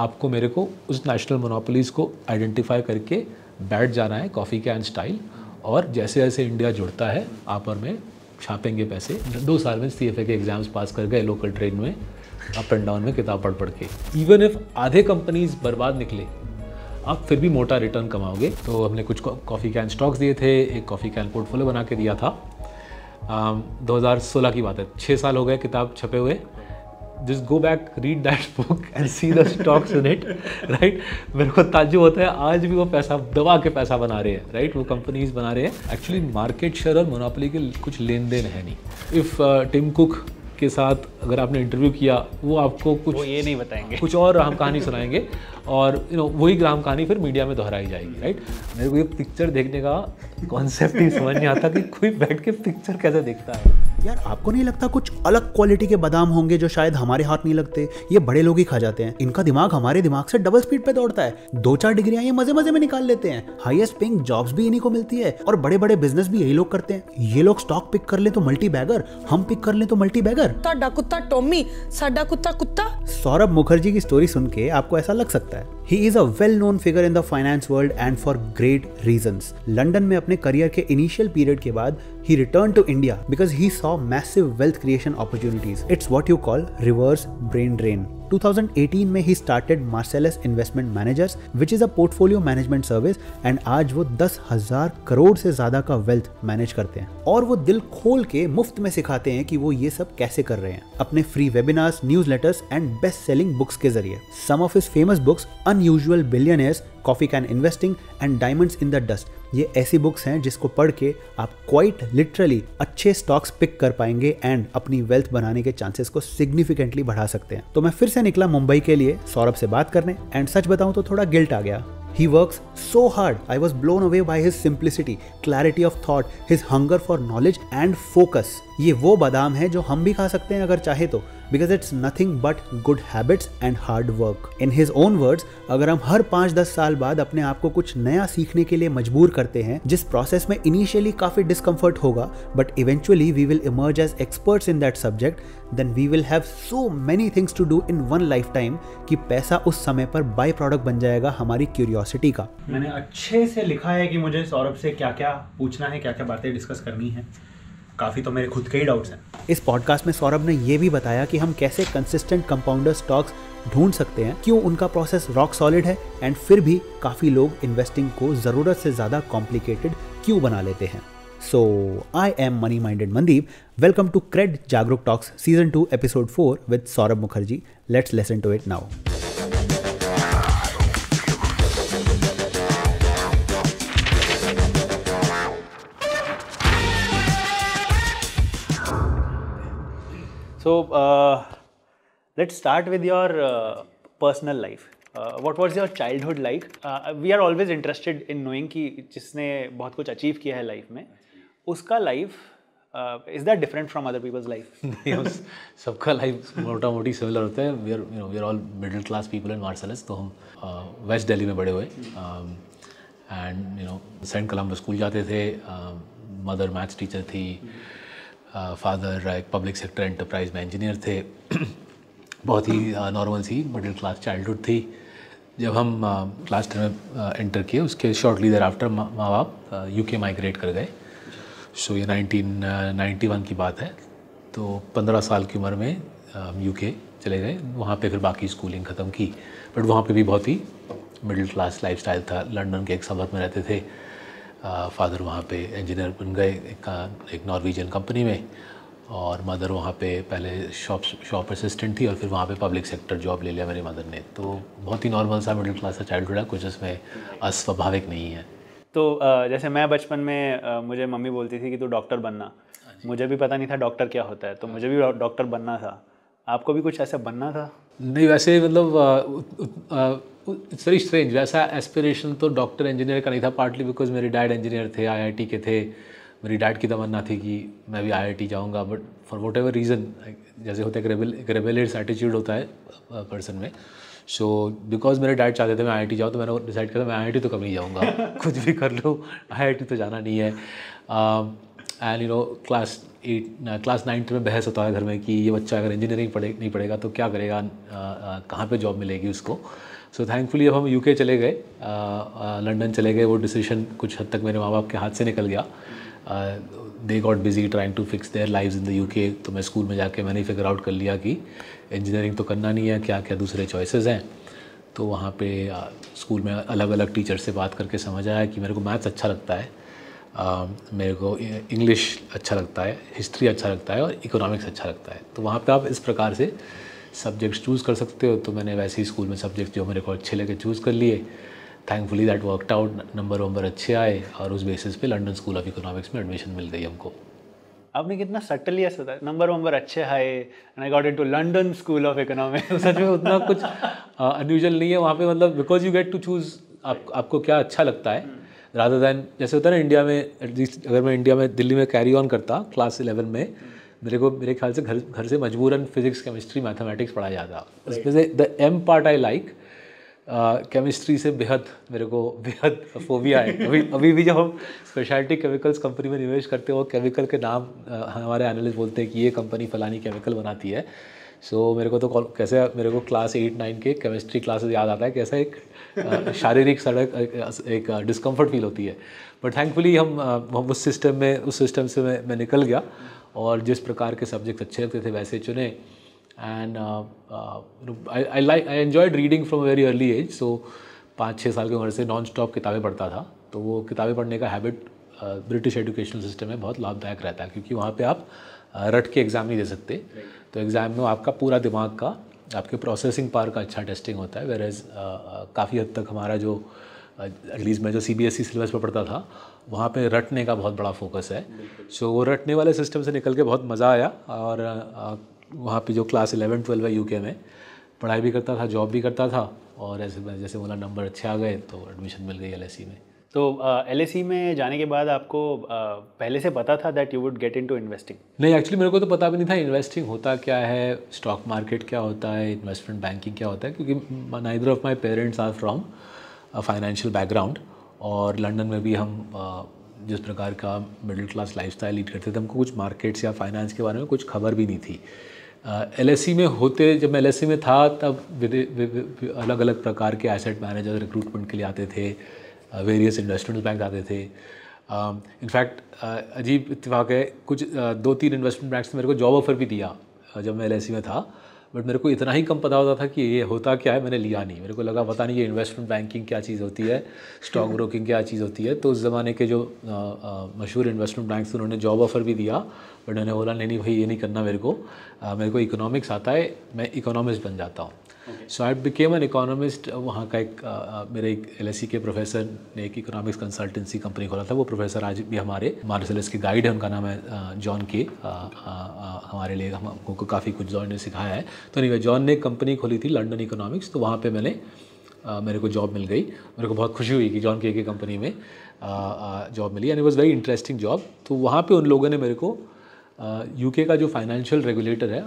आपको मेरे को उस नेशनल मोनोपोलीज़ को आइडेंटिफाई करके बैठ जाना है कॉफ़ी कैन स्टाइल और जैसे जैसे इंडिया जुड़ता है आप और मैं छापेंगे पैसे दो साल में सी के एग्ज़ाम्स पास कर गए लोकल ट्रेन में अप एंड डाउन में किताब पढ़ पढ़ के इवन इफ आधे कंपनीज बर्बाद निकले आप फिर भी मोटा रिटर्न कमाओगे तो हमने कुछ कॉफ़ी कैन स्टॉक्स दिए थे एक कॉफ़ी कैन पोर्टफोलियो बना के दिया था दो 2016 की बात है छः साल हो गए किताब छपे हुए just go back read that book and see the stocks in it right मेरे को ताजुब होता है आज भी वो पैसा दबा के पैसा बना रहे हैं राइट वो कंपनीज बना रहे हैं एक्चुअली मार्केट शेयर और मोनापली के कुछ लेन देन है नहीं इफ़ टिम कुक के साथ अगर आपने इंटरव्यू किया वो आपको कुछ वो ये नहीं बताएंगे कुछ और राम कहानी सुनाएंगे और यू नो वही राम कहानी फिर मीडिया में दोहराई जाएगी राइट मेरे को ये पिक्चर देखने का कॉन्सेप्ट ही समझ नहीं आता कि कोई बैठ के पिक्चर कैसे देखता है यार आपको नहीं लगता कुछ अलग क्वालिटी के बादाम होंगे जो शायद हमारे हाथ नहीं लगते ये बड़े लोग ही खा जाते हैं इनका दिमाग हमारे दिमाग से डबल स्पीड पे दौड़ता है दो चार डिग्रियां ये मजे मजे में निकाल लेते हैं हाईएस्ट पेइंग जॉब्स भी इन्हीं को मिलती है और बड़े बड़े बिजनेस भी यही लोग करते हैं ये लोग स्टॉक पिक कर ले तो मल्टी बैगर हम पिक कर ले तो मल्टी बैगर कुत्ता टॉमी साडा कुत्ता कुत्ता सौरभ मुखर्जी की स्टोरी सुन के आपको ऐसा लग सकता है he is a well known figure in the finance world and for great reason London में अपने करियर के इनिशियल पीरियड के बाद he returned to India because he saw massive wealth creation opportunities. It's what you call reverse brain drain. 2018 में ही started Marcellus investment managers which is a portfolio management service and आज वो दस हजार करोड़ से ज्यादा का वेल्थ मैनेज करते हैं और वो दिल खोल के मुफ्त में सिखाते हैं कि वो ये सब कैसे कर रहे हैं अपने free webinars newsletters and best selling books के जरिए some of his famous books unusual billionaires coffee can investing and diamonds in the dust ये ऐसी बुक्स हैं जिसको पढ़ के आप क्वाइट लिटरली अच्छे स्टॉक्स पिक कर पाएंगे एंड अपनी वेल्थ बनाने के चांसेस को सिग्निफिकेंटली बढ़ा सकते हैं तो मैं फिर से निकला मुंबई के लिए सौरभ से बात करने एंड सच बताऊं तो थोड़ा गिल्ट आ गया he work so hard I was blown away by his simplicity clarity of thought his hunger for knowledge and focus ये वो बादाम है जो हम भी खा सकते हैं अगर चाहे तो because it's nothing but good habits and hard work. In his own words, अगर हम हर पाँच दस साल बाद अपने आप को कुछ नया सीखने के लिए मजबूर करते हैं जिस प्रोसेस में इनिशियली काफ़ी डिस्कम्फर्ट होगा but eventually we will emerge as experts in that subject then we will have so many things to do in one lifetime कि पैसा उस समय पर बाई प्रोडक्ट बन जाएगा हमारी क्यूरियोसिटी का मैंने अच्छे से लिखा है कि मुझे सौरभ से क्या क्या पूछना है क्या क्या बातें डिस्कस करनी है काफ़ी तो मेरे खुद के ही डाउट्स हैं इस पॉडकास्ट में सौरभ ने यह भी बताया कि हम कैसे कंसिस्टेंट कंपाउंडर स्टॉक्स ढूंढ सकते हैं क्यों उनका प्रोसेस रॉक सॉलिड है एंड फिर भी काफ़ी लोग इन्वेस्टिंग को ज़रूरत से ज़्यादा कॉम्प्लिकेटेड क्यों बना लेते हैं so I am money minded Mandeep welcome to CRED Jagruk talks season two episode four with Saurabh Mukherjee let's listen to it now so uh, start with your personal life personal was your uh, what was your childhood like? Uh, we are कि जिसने बहुत कुछ achieve किया है life में उसका life is that different from other peoples life सबका life मोटा मोटी सिमिलर होता है we are you know we are all middle class people and मार्सल तो हम वेस्ट uh, दिल्ली में बड़े हुए and you know saint Columba school जाते थे मदर मैथ्स टीचर थी mm -hmm. फादर एक पब्लिक सेक्टर एंटरप्राइज में इंजीनियर थे बहुत ही नॉर्मल uh, सी मिडिल क्लास चाइल्डहुड थी जब हम क्लास uh, टेन में एंटर uh, किए उसके शॉर्टली देर आफ्टर माँ बाप यू के माइग्रेट कर गए सो ये नाइनटीन नाइन्टी वन की बात है तो पंद्रह साल की उम्र में हम यू के चले गए वहाँ पे फिर बाकी स्कूलिंग ख़त्म की बट वहाँ पे भी बहुत ही मिडिल क्लास लाइफ था लंदन के एक सबक में रहते थे फादर वहाँ पे इंजीनियर बन गए एक, एक नॉर्वेजियन कंपनी में और मदर वहाँ पे पहले शॉप शॉप असिस्टेंट थी और फिर वहाँ पे पब्लिक सेक्टर जॉब ले लिया मेरी मदर ने तो बहुत ही नॉर्मल सा मिडिल क्लास का चाइल्डहुड है कुछ उसमें अस्वाभाविक नहीं है तो जैसे मैं बचपन में मुझे मम्मी बोलती थी कि तू डॉक्टर बनना हाँ मुझे भी पता नहीं था डॉक्टर क्या होता है तो मुझे भी डॉक्टर बनना था आपको भी कुछ ऐसा बनना था नहीं वैसे मतलब इट्स वेरी स्ट्रेंज वैसा एस्पिरेशन तो डॉक्टर इंजीनियर का नहीं था पार्टली बिकॉज मेरे डैड इंजीनियर थे आईआईटी के थे मेरी डैड की तमन्ना थी कि मैं भी आईआईटी जाऊंगा but for whatever reason जैसे होता है रेबेल एटीट्यूड होता है पर्सन में सो so, बिकॉज मेरे डैड चाहते थे मैं आई जाऊँ तो मैंने डिसाइड किया था मैं आई तो कभी नहीं जाऊँगा कुछ भी कर लो आई तो जाना नहीं है and you know class eight class ninth में बहस होता है घर में कि ये बच्चा अगर इंजीनियरिंग पढ़े नहीं पढ़ेगा तो क्या करेगा कहाँ पे जॉब मिलेगी उसको सो थैंकफुली अब हम यूके चले गए लंदन चले गए वो डिसीजन कुछ हद तक मेरे माँ बाप के हाथ से निकल गया they got busy trying to fix their life in the you तो मैं स्कूल में जाके मैंने फिगर आउट कर लिया कि इंजीनियरिंग तो करना नहीं है क्या क्या दूसरे चॉइसेस हैं तो वहाँ पे स्कूल में अलग अलग टीचर से बात करके समझ आया कि मेरे को मैथ्स अच्छा लगता है Um, मेरे को इंग्लिश अच्छा लगता है हिस्ट्री अच्छा लगता है और इकोनॉमिक्स अच्छा लगता है तो वहाँ पे आप इस प्रकार से सब्जेक्ट्स चूज़ कर सकते हो तो मैंने वैसे ही स्कूल में सब्जेक्ट जो मेरे को अच्छे लगे चूज़ कर लिए thankfully that worked out number वंबर अच्छे आए और उस बेसिस पे लंडन स्कूल ऑफ इकोनॉमिक्स में एडमिशन मिल गई हमको आपने कितना सटली ऐसा था नंबर वंबर अच्छे आए and I got to London school of economics सच में उतना कुछ अनयूजल नहीं है वहाँ पे मतलब because you get to choose आप आपको क्या अच्छा लगता है राधा दैन जैसे होता है ना इंडिया में एटलीस्ट अगर मैं इंडिया में दिल्ली में कैरी ऑन करता क्लास इलेवन में मेरे को मेरे ख्याल से घर घर से मजबूरन फिजिक्स केमिस्ट्री मैथमेटिक्स पढ़ाया जाता उसमें से the M part I like chemistry से बेहद मेरे को बेहद फोबिया है अभी अभी भी जब हम स्पेशलिटी केमिकल्स कंपनी में निवेश करते हैं वो केमिकल के नाम uh, हमारे एनालिस्ट बोलते हैं कि ये कंपनी फलानी केमिकल बनाती है सो so, मेरे को तो कैसे मेरे को क्लास एट नाइन के केमिस्ट्री क्लासेस याद आता है कैसा एक शारीरिक सड़क एक डिस्कम्फर्ट फील होती है बट थैंकफुली हम हम उस सिस्टम में उस सिस्टम से मैं, मैं निकल गया और जिस प्रकार के सब्जेक्ट अच्छे लगते थे वैसे चुने and I like I enjoyed reading from very early age so पाँच छः साल की उम्र से नॉन स्टॉप किताबें पढ़ता था तो वो किताबें पढ़ने का हैबिट ब्रिटिश एजुकेशनल सिस्टम में बहुत लाभदायक रहता है क्योंकि वहाँ पर आप रट के एग्ज़ाम नहीं दे सकते right. तो एग्ज़ाम में आपका पूरा दिमाग का आपके प्रोसेसिंग पार का अच्छा टेस्टिंग होता है वेर एज़ काफ़ी हद तक हमारा जो एटलीस्ट मैं जो C B S E syllabus पर पढ़ता था वहाँ पे रटने का बहुत बड़ा फोकस है सो so, वो रटने वाले सिस्टम से निकल के बहुत मज़ा आया और वहाँ पे जो क्लास इलेवन ट्वेल्व है यू में पढ़ाई भी करता था जॉब भी करता था और ऐसे जैसे बोला नंबर अच्छे आ गए तो एडमिशन मिल गई एल e में तो एल uh, में जाने के बाद आपको uh, पहले से पता था that you would get into investing नहीं एक्चुअली मेरे को तो पता भी नहीं था इन्वेस्टिंग होता क्या है स्टॉक मार्केट क्या होता है इन्वेस्टमेंट बैंकिंग क्या होता है क्योंकि neither of my parents are from financial background और लंदन में भी हम uh, जिस प्रकार का middle class lifestyle lead करते थे हमको कुछ मार्केट्स या फाइनेंस के बारे में कुछ खबर भी नहीं थी एल uh, में होते जब मैं एल में था तब अलग अलग प्रकार के एसेट मैनेजर रिक्रूटमेंट के लिए आते थे वेरियस इन्वेस्टमेंट बैंक आते थे इनफैक्ट um, uh, uh, अजीब इतफाक है कुछ uh, दो तीन इन्वेस्टमेंट बैंक्स ने मेरे को जॉब ऑफर भी दिया uh, जब मैं एल e में था बट मेरे को इतना ही कम पता होता था कि ये होता क्या है मैंने लिया नहीं मेरे को लगा पता नहीं ये इन्वेस्टमेंट बैंकिंग क्या चीज़ होती है स्टॉक ब्रोकिंग क्या चीज़ होती है तो उस ज़माने के जो uh, uh, मशहूर इन्वेस्टमेंट बैंक थे उन्होंने जॉब ऑफर भी दिया बट उन्होंने बोला नहीं नहीं भाई ये नहीं करना मेरे को आ, मेरे को इकोनॉमिक्स आता है मैं इकोनॉमिक्स बन जाता हूँ so I became an economist वहाँ का एक मेरे एक एल e के प्रोफेसर ने एक इकोनॉमिक्स कंसल्टेंसी कंपनी खोला था वो प्रोफेसर आज भी हमारे मार्शल के गाइड है उनका नाम है जॉन के हमारे लिए हमको काफ़ी कुछ जॉन ने सिखाया है तो नहीं जॉन ने कंपनी खोली थी लंडन इकोनॉमिक्स तो वहाँ पर मैंने मेरे को जॉब मिल गई मेरे को बहुत खुशी हुई कि जॉन के की कंपनी में जॉब मिली and it was very interesting job तो वहाँ पे उन लोगों ने मेरे को यूके का जो फाइनेंशियल रेगुलेटर है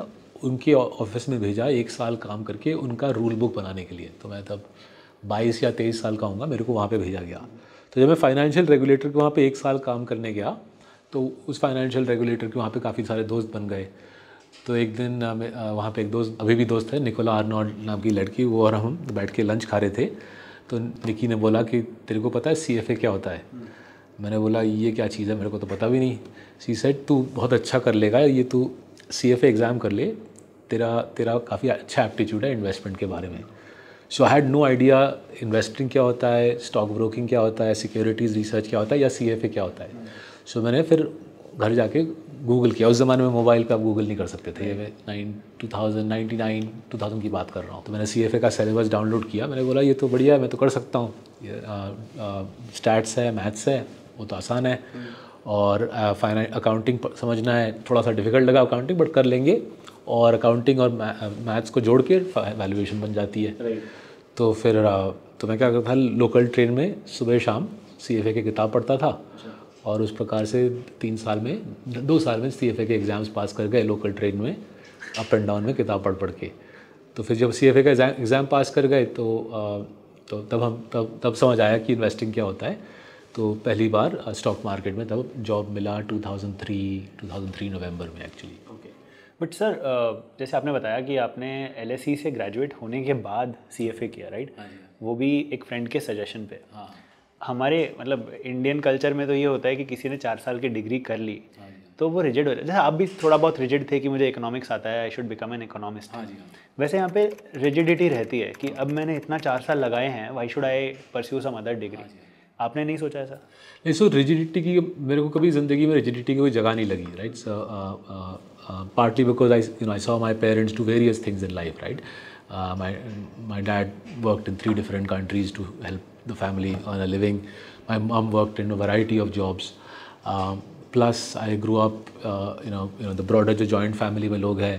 उनके ऑफिस में भेजा एक साल काम करके उनका रूल बुक बनाने के लिए तो मैं तब बाईस या तेईस साल का हूँ मेरे को वहाँ पे भेजा गया तो जब मैं फाइनेंशियल रेगुलेटर के वहाँ पे एक साल काम करने गया तो उस फाइनेंशियल रेगुलेटर के वहाँ पे काफ़ी सारे दोस्त बन गए तो एक दिन वहाँ पे एक दोस्त अभी भी दोस्त है निकोला आर्नॉल्ड नाम की लड़की वो और हम बैठ के लंच खा रहे थे तो निकी ने बोला कि तेरे को पता है सी क्या होता है मैंने बोला ये क्या चीज़ है मेरे को तो पता भी नहीं सी सेट तू बहुत अच्छा कर लेगा ये तू सी एग्ज़ाम कर ले तेरा तेरा काफ़ी अच्छा एप्टीट्यूड है इन्वेस्टमेंट के बारे में so I had no idea investing क्या होता है स्टॉक ब्रोकिंग क्या होता है सिक्योरिटीज़ रिसर्च क्या होता है या सी क्या होता है सो so, मैंने फिर घर जाके गूगल किया उस ज़माने में मोबाइल पे आप गूगल नहीं कर सकते थे मैं nine two thousand ninety nine two thousand की बात कर रहा हूँ तो मैंने सी का सिलेबस डाउनलोड किया मैंने बोला ये तो बढ़िया है मैं तो कर सकता हूँ स्टैट्स है मैथ्स है वो तो आसान है हम्म। और फाइनेंस अकाउंटिंग समझना है थोड़ा सा डिफिकल्ट लगा अकाउंटिंग बट कर लेंगे और अकाउंटिंग और मैथ्स uh, को जोड़ के वैल्यूएशन बन जाती है तो फिर uh, तो मैं क्या करता था लोकल ट्रेन में सुबह शाम सी एफ ए की किताब पढ़ता था अच्छा। और उस प्रकार से तीन साल में दो साल में सी एफ ए के एग्ज़ाम्स पास कर गए लोकल ट्रेन में अप एंड डाउन में किताब पढ़ पढ़ के तो फिर जब सी एफ ए का एग्ज़ाम पास कर गए तो uh, तो तब हम तब तब समझ आया कि इन्वेस्टिंग क्या होता है तो पहली बार स्टॉक मार्केट में तब जॉब मिला 2003 2003 नवंबर में actually okay but sir uh, जैसे आपने बताया कि आपने एल e से ग्रेजुएट होने के बाद सी किया राइट हाँ हाँ वो भी एक फ्रेंड के सजेशन पे हाँ हमारे मतलब इंडियन कल्चर में तो ये होता है कि किसी ने चार साल की डिग्री कर ली हाँ तो वो रिजिड हो जाए जैसे आप भी थोड़ा बहुत रिजिड थे कि मुझे इकोनॉमिक्स आता है I should become an economist वैसे यहाँ पे रिजिडिटी रहती है कि अब मैंने इतना चार साल लगाए हैं why should I pursue some other degree आपने नहीं सोचा ऐसा नहीं सो रिजिडिटी की मेरे को कभी ज़िंदगी में रिजिडिटी की कोई जगह नहीं लगी right uh, uh, partly because I, you know, I saw my parents do various things in life, right? Uh, my, my dad worked in three different countries to help the family earn a living. My mom worked in a variety of jobs. Um, plus, I grew up, uh, you know, you know, the broader the joint family में लोग हैं,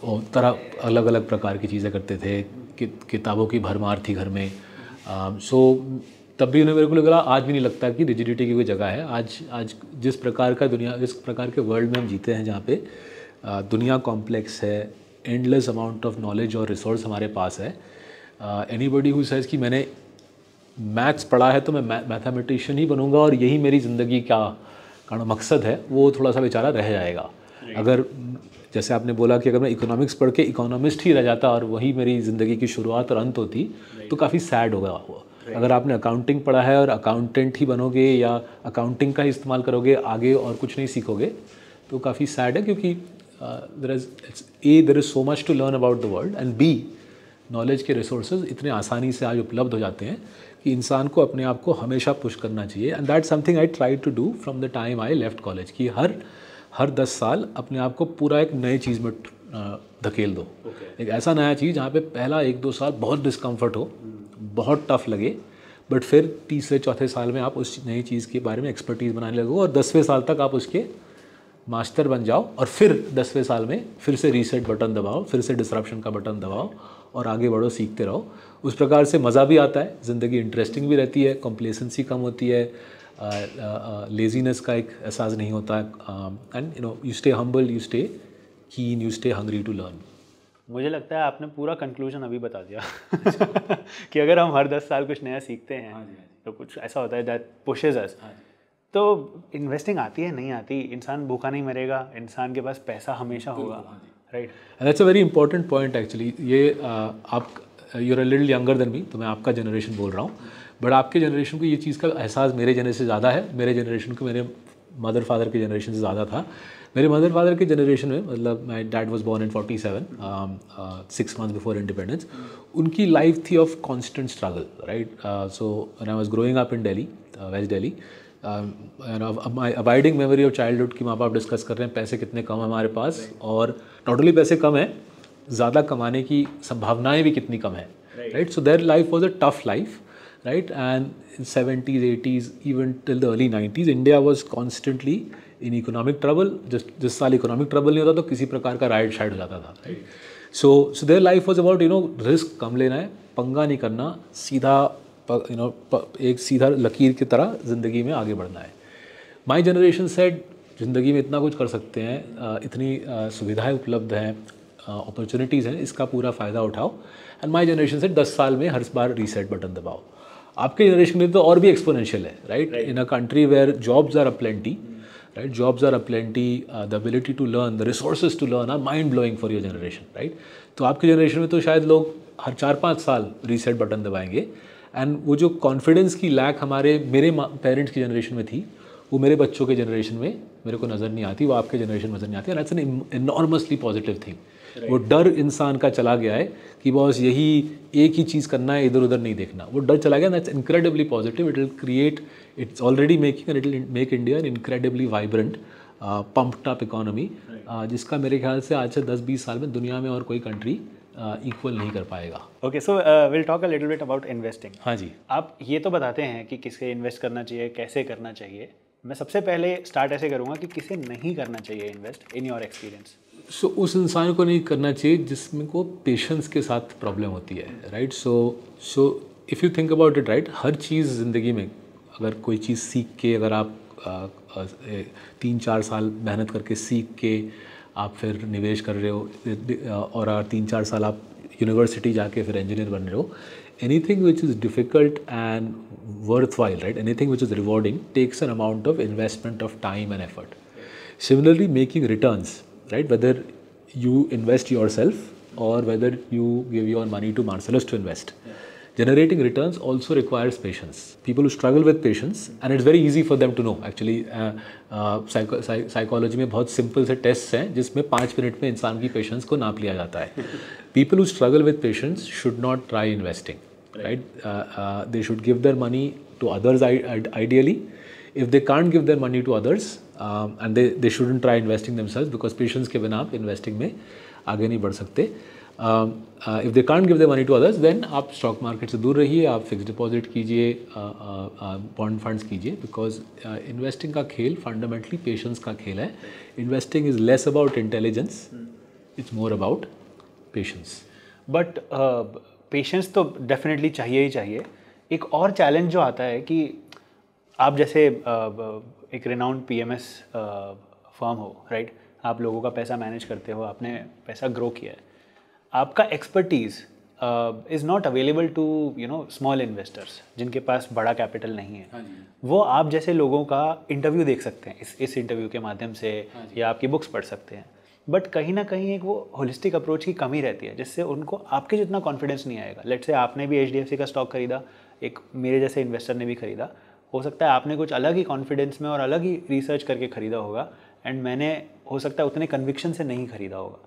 वो तरह अलग अलग प्रकार की चीज़ें करते थे कि, किताबों की भरमार थी घर में. Um, so तब भी उन्हें मेरे को लग रहा आज भी नहीं लगता कि रिजिडिटी की कोई जगह है आज आज जिस प्रकार का दुनिया जिस प्रकार के वर्ल्ड में हम जीते हैं जहाँ पे दुनिया कॉम्प्लेक्स है एंडलेस अमाउंट ऑफ नॉलेज और रिसोर्स हमारे पास है एनी बडी हु सेज कि मैंने मैथ्स पढ़ा है तो मैं मैथमेटिशियन ही बनूंगा और यही मेरी ज़िंदगी का कारण मकसद है वो थोड़ा सा बेचारा रह जाएगा अगर जैसे आपने बोला कि अगर मैं इकोनॉमिक्स पढ़ के इकोनॉमिस्ट ही रह जाता और वही मेरी ज़िंदगी की शुरुआत और अंत होती तो काफ़ी सैड होगा वो अगर आपने अकाउंटिंग पढ़ा है और अकाउंटेंट ही बनोगे या अकाउंटिंग का ही इस्तेमाल करोगे आगे और कुछ नहीं सीखोगे तो काफ़ी सैड है क्योंकि there is it's a there is so much to learn about the world and be knowledge के रिसोर्सेज इतने आसानी से आज उपलब्ध हो जाते हैं कि इंसान को अपने आप को हमेशा पुश करना चाहिए and that something I try to do from the time I left college कि हर हर दस साल अपने आप को पूरा एक नई चीज़ में uh, धकेल दो okay. एक ऐसा नया चीज़ जहाँ पे पहला एक दो साल बहुत डिस्कम्फर्ट हो hmm. बहुत टफ लगे बट फिर तीसरे चौथे साल में आप उस नई चीज़ के बारे में एक्सपर्टीज़ बनाने लगो और दसवें साल तक आप उसके मास्टर बन जाओ और फिर दसवें साल में फिर से रीसेट बटन दबाओ फिर से डिस्क्रप्शन का बटन दबाओ और आगे बढ़ो सीखते रहो उस प्रकार से मज़ा भी आता है ज़िंदगी इंटरेस्टिंग भी रहती है कॉम्प्लेसेंसी कम होती है लेजीनेस का एक एहसास नहीं होता and you know you stay humble you stay keen you stay hungry to learn मुझे लगता है आपने पूरा कंक्लूजन अभी बता दिया कि अगर हम हर दस साल कुछ नया सीखते हैं हाँ हाँ तो कुछ ऐसा होता है दैट पुशेज अस तो इन्वेस्टिंग आती है नहीं आती इंसान भूखा नहीं मरेगा इंसान के पास पैसा हमेशा होगा right that's a very important point actually ये uh, आप your little little younger than me तो मैं आपका जनरेशन बोल रहा हूँ बट आपके जनरेशन को ये चीज़ का एहसास मेरे जनरेशन से ज़्यादा है मेरे जनरेशन को मेरे मदर फादर के जनरेशन से ज़्यादा था मेरे मदर फादर के जनरेशन में मतलब my dad was born in forty seven six month before independence उनकी लाइफ थी of constant struggle right so I was growing up in Delhi west Delhi abiding memory of childhood की माँ बाप discuss कर रहे हैं पैसे कितने कम हमारे पास right. और नॉट ओनली पैसे कम हैं ज़्यादा कमाने की संभावनाएं भी कितनी कम है right so their life was a tough life right and seventies eighties even till the early nineties India was constantly in economic trouble जिस जिस साल इकोनॉमिक ट्रबल नहीं होता तो किसी प्रकार का राइट शाइड हो जाता था so so their life was about you know risk कम लेना है पंगा नहीं करना सीधा यू नो एक सीधा लकीर की तरह ज़िंदगी में आगे बढ़ना है माई जनरेशन सेट ज़िंदगी में इतना कुछ कर सकते हैं इतनी सुविधाएं उपलब्ध हैं अपॉर्चुनिटीज़ हैं इसका पूरा फ़ायदा उठाओ एंड माई जनरेशन से दस साल में हर बार रीसेट बटन दबाओ आपके जनरेशन में तो और भी एक्सपोनेंशियल है right in a country where jobs are a plenty right? Jobs are aplenty, uh, the ability to learn, the resources to learn are mind blowing for your generation, right? तो आपके generation में तो शायद लोग हर चार पाँच साल रीसेट बटन दबाएंगे एंड वो जो कॉन्फिडेंस की लैक हमारे मेरे पेरेंट्स की जनरेशन में थी वो मेरे बच्चों के जनरेशन में मेरे को नज़र नहीं आती वो आपके जनरेशन में नज़र नहीं आती and it's an enormously positive thing वो डर इंसान का चला गया है कि बॉस यही एक ही चीज़ करना है इधर उधर नहीं देखना वो डर चला गया that's incredibly positive it will create it's already making it make India an incredibly vibrant pumped up economy जिसका मेरे ख्याल से आज से दस बीस साल में दुनिया में और कोई कंट्री इक्वल uh, नहीं कर पाएगा okay so will talk a little bit about investing हाँ जी आप ये तो बताते हैं कि किसे इन्वेस्ट करना चाहिए कैसे करना चाहिए मैं सबसे पहले स्टार्ट ऐसे करूँगा कि किसे नहीं करना चाहिए invest in your experience so so, उस इंसान को नहीं करना चाहिए जिसमें को पेशेंस के साथ प्रॉब्लम होती है right so so if you think about it right हर चीज़ ज़िंदगी में अगर कोई चीज़ सीख के अगर आप आ, आ, तीन चार साल मेहनत करके सीख के आप फिर निवेश कर रहे हो और तीन चार साल आप यूनिवर्सिटी जाके फिर इंजीनियर बन रहे हो anything which is difficult and worthwhile right anything which is rewarding takes an amount of investment of time and effort similarly making returns right? Whether you invest yourself or whether you give your money to Marcellus to invest. Generating returns also requires patience. People who struggle with patience, and it's very easy for them to know. Actually, uh, uh, psycho- psych- psychology mein bahut simple se tests hain, jis mein 5 minute mein insaan ki patience ko naap People who struggle with patience should not try investing, right? Uh, uh, they should give their money to others ideally. If they can't give their money to others, and they they try investing themselves because patience के बिना आप investing में आगे नहीं बढ़ सकते if they can't give the money to others then आप stock market से दूर रहिए आप फिक्स डिपॉजिट कीजिए बॉन्ड फंड्स कीजिए बिकॉज इन्वेस्टिंग का खेल फंडामेंटली पेशेंस का खेल है investing is less about intelligence it's more about patience but patience तो डेफिनेटली चाहिए ही चाहिए एक और चैलेंज जो आता है कि आप जैसे uh, एक renowned P M S firm हो राइट आप लोगों का पैसा मैनेज करते हो आपने पैसा ग्रो किया है आपका expertise is not available to you know small investors जिनके पास बड़ा कैपिटल नहीं है हाँ वो आप जैसे लोगों का इंटरव्यू देख सकते हैं इस इस इंटरव्यू के माध्यम से हाँ या आपकी बुक्स पढ़ सकते हैं बट कहीं ना कहीं एक वो होलिस्टिक अप्रोच की कमी रहती है जिससे उनको आपके जितना कॉन्फिडेंस नहीं आएगा लेट से आपने भी एच का स्टॉक खरीदा एक मेरे जैसे इन्वेस्टर ने भी खरीदा हो सकता है आपने कुछ अलग ही कॉन्फिडेंस में और अलग ही रिसर्च करके ख़रीदा होगा एंड मैंने हो सकता है उतने कन्विक्शन से नहीं ख़रीदा होगा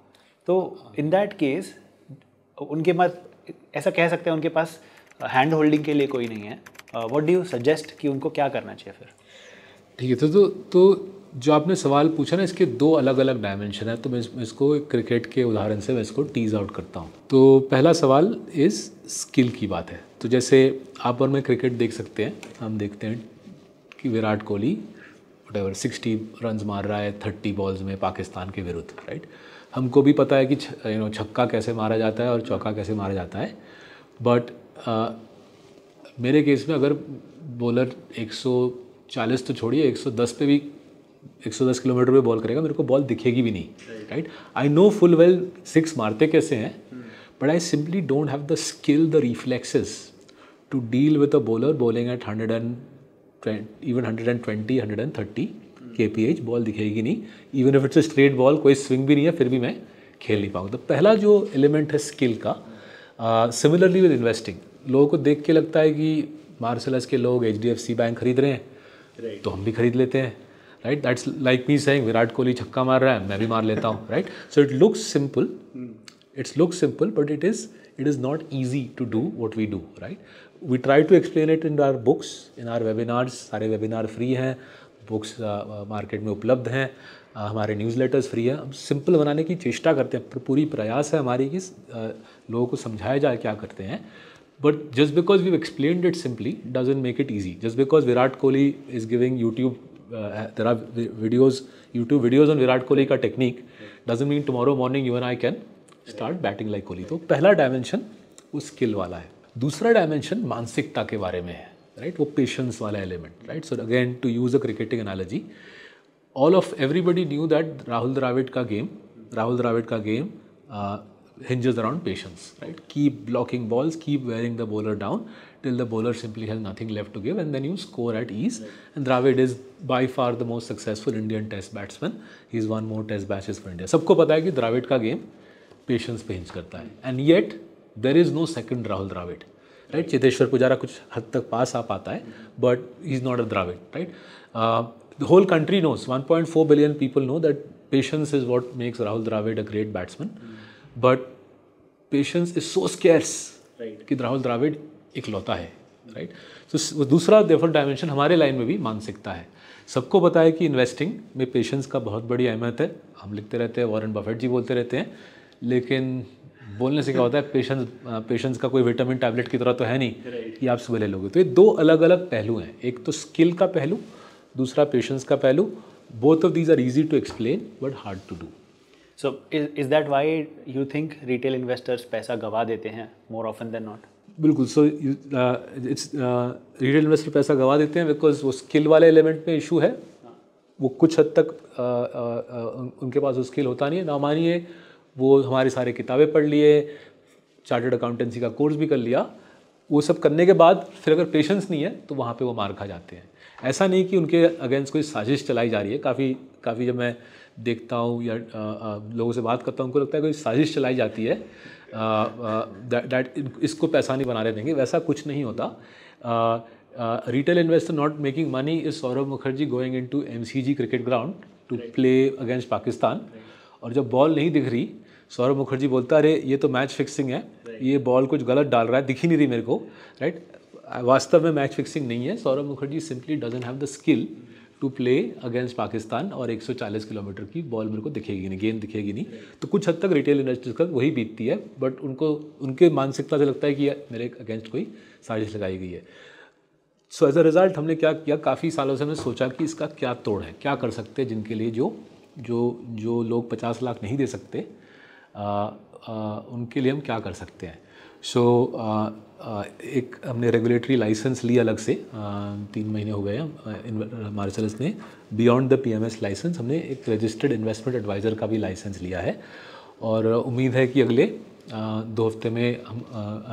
तो इन दैट केस उनके पास ऐसा कह सकते हैं उनके पास हैंड होल्डिंग के लिए कोई नहीं है वॉट डू यू सजेस्ट कि उनको क्या करना चाहिए फिर ठीक है तो तो, तो जो आपने सवाल पूछा ना इसके दो अलग अलग डायमेंशन है तो मैं इसको क्रिकेट के उदाहरण से मैं इसको टीज आउट करता हूँ तो पहला सवाल इस स्किल की बात है तो जैसे आप और मैं क्रिकेट देख सकते हैं हम देखते हैं कि Virat Kohli ever sixty run मार रहा है थर्टी बॉल्स में पाकिस्तान के विरुद्ध राइट हमको भी पता है कि यू नो छक्का कैसे मारा जाता है और चौका कैसे मारा जाता है बट uh, मेरे केस में अगर बॉलर 140 तो छोड़िए 110 पे भी 110 किलोमीटर पे बॉल करेगा मेरे को बॉल दिखेगी भी नहीं right I know full well six मारते कैसे हैं but I simply don't have the skill the reflexes to deal with a to deal with even hundred and twenty hundred and thirty K P H ball दिखेगी नहीं even if it's a straight ball कोई swing भी नहीं है फिर भी मैं खेल नहीं पाऊंगा तो पहला जो एलिमेंट है स्किल का सिमिलरली विद इन्वेस्टिंग लोगों को देख के लगता है कि मार्शलर्स के लोग H D F C bank खरीद रहे हैं right. तो हम भी खरीद लेते हैं right that's like me saying Virat Kohli छक्का मार रहा है मैं भी मार लेता हूँ right so it looks simple it's look simple but it is it is not easy to do what we do right we try to explain it in our books in our webinars सारे webinar free हैं books market uh, uh, में उपलब्ध हैं uh, हमारे news letters free हैं हम simple बनाने की चेष्टा करते हैं पूरी प्रयास है हमारी कि लोगों को समझाया जाए क्या करते हैं but just because we explain it simply in make it easy just because Virat Kohli is giving YouTube there are videos YouTube videos on Virat Kohli का technique in mean tomorrow morning you and I can start batting like Kohli तो पहला dimension वो skill वाला है दूसरा dimension मानसिकता के बारे में है राइट वो पेशेंस वाला element right so again to use a cricketing analogy all of everybody knew that Rahul Dravid का गेम राहुल द्राविड का game hinges around patience right keep blocking balls keep wearing the bowler down till the bowler simply has nothing left to give and then you score at ease and Dravid is by far the most successful Indian test batsman he is one more test batches for India सबको पता है कि द्राविड का game patience पे hinge करता है and yet there is no second Rahul Dravid right Cheteshwar Pujara कुछ हद तक पास आ पाता है but is not a Dravid right the whole country knows 1.4 billion people know that patience is what makes Rahul Dravid a great batsman but patience is so scarce कि राहुल द्राविड इकलौता है राइट तो so, दूसरा डिफरेंट डायमेंशन हमारे लाइन में भी मानसिकता है सबको पता है कि इन्वेस्टिंग में पेशेंस का बहुत बड़ी अहमियत है हम लिखते रहते हैं वॉरेन बफेट जी बोलते रहते हैं लेकिन बोलने से क्या होता है पेशेंस पेशेंस का कोई विटामिन टैबलेट की तरह तो है नहीं कि आप सुबह ले लोगे तो ये दो अलग अलग पहलू हैं एक तो स्किल का पहलू दूसरा पेशेंस का पहलू both of these are easy to explain but hard to do so is that why you think retail investors पैसा गवा देते हैं मोर ऑफन देन नॉट बिल्कुल सो इट्स रिटेल इन्वेस्टर पैसा गवा देते हैं बिकॉज वो स्किल वाले एलिमेंट में इशू है हाँ। वो कुछ हद तक uh, uh, uh, उनके पास वो स्किल होता नहीं है ना मानिए वो हमारे सारे किताबें पढ़ लिए चार्टर्ड अकाउंटेंसी का कोर्स भी कर लिया वो सब करने के बाद फिर अगर पेशेंस नहीं है तो वहाँ पे वो मार खा जाते हैं ऐसा नहीं कि उनके अगेंस्ट कोई साजिश चलाई जा रही है काफ़ी काफ़ी जब मैं देखता हूँ या आ, आ, लोगों से बात करता हूँ उनको लगता है कोई साजिश चलाई जाती है डैट इसको पैसा नहीं बना रहे देंगे वैसा कुछ नहीं होता retail investor not making money is Saurabh Mukherjee going into um cricket ground to play against Pakistan right. और जब बॉल नहीं दिख रही सौरभ मुखर्जी बोलता अरे ये तो मैच फिक्सिंग है ये बॉल कुछ गलत डाल रहा है दिख ही नहीं रही मेरे को राइट वास्तव में मैच फिक्सिंग नहीं है Saurabh Mukherjee simply doesn't have the skill to play against Pakistan और 140 किलोमीटर की बॉल मेरे को दिखेगी नहीं गेंद दिखेगी नहीं तो कुछ हद तक रिटेल इंडस्ट्रीज का वही बीतती है बट उनको उनके मानसिकता से लगता है कि मेरे अगेंस्ट कोई साजिश लगाई गई है सो एज अ रिज़ल्ट हमने क्या किया काफ़ी सालों से हमने सोचा कि इसका क्या तोड़ है क्या कर सकते हैं जिनके लिए जो जो जो लोग पचास लाख नहीं दे सकते आ, आ, उनके लिए हम क्या कर सकते हैं सो so, एक हमने रेगुलेटरी लाइसेंस ली अलग से आ, तीन महीने हो गए हैं मार्शल्स ने बियॉन्ड द पीएमएस लाइसेंस हमने एक रजिस्टर्ड इन्वेस्टमेंट एडवाइज़र का भी लाइसेंस लिया है और उम्मीद है कि अगले आ, दो हफ्ते में हम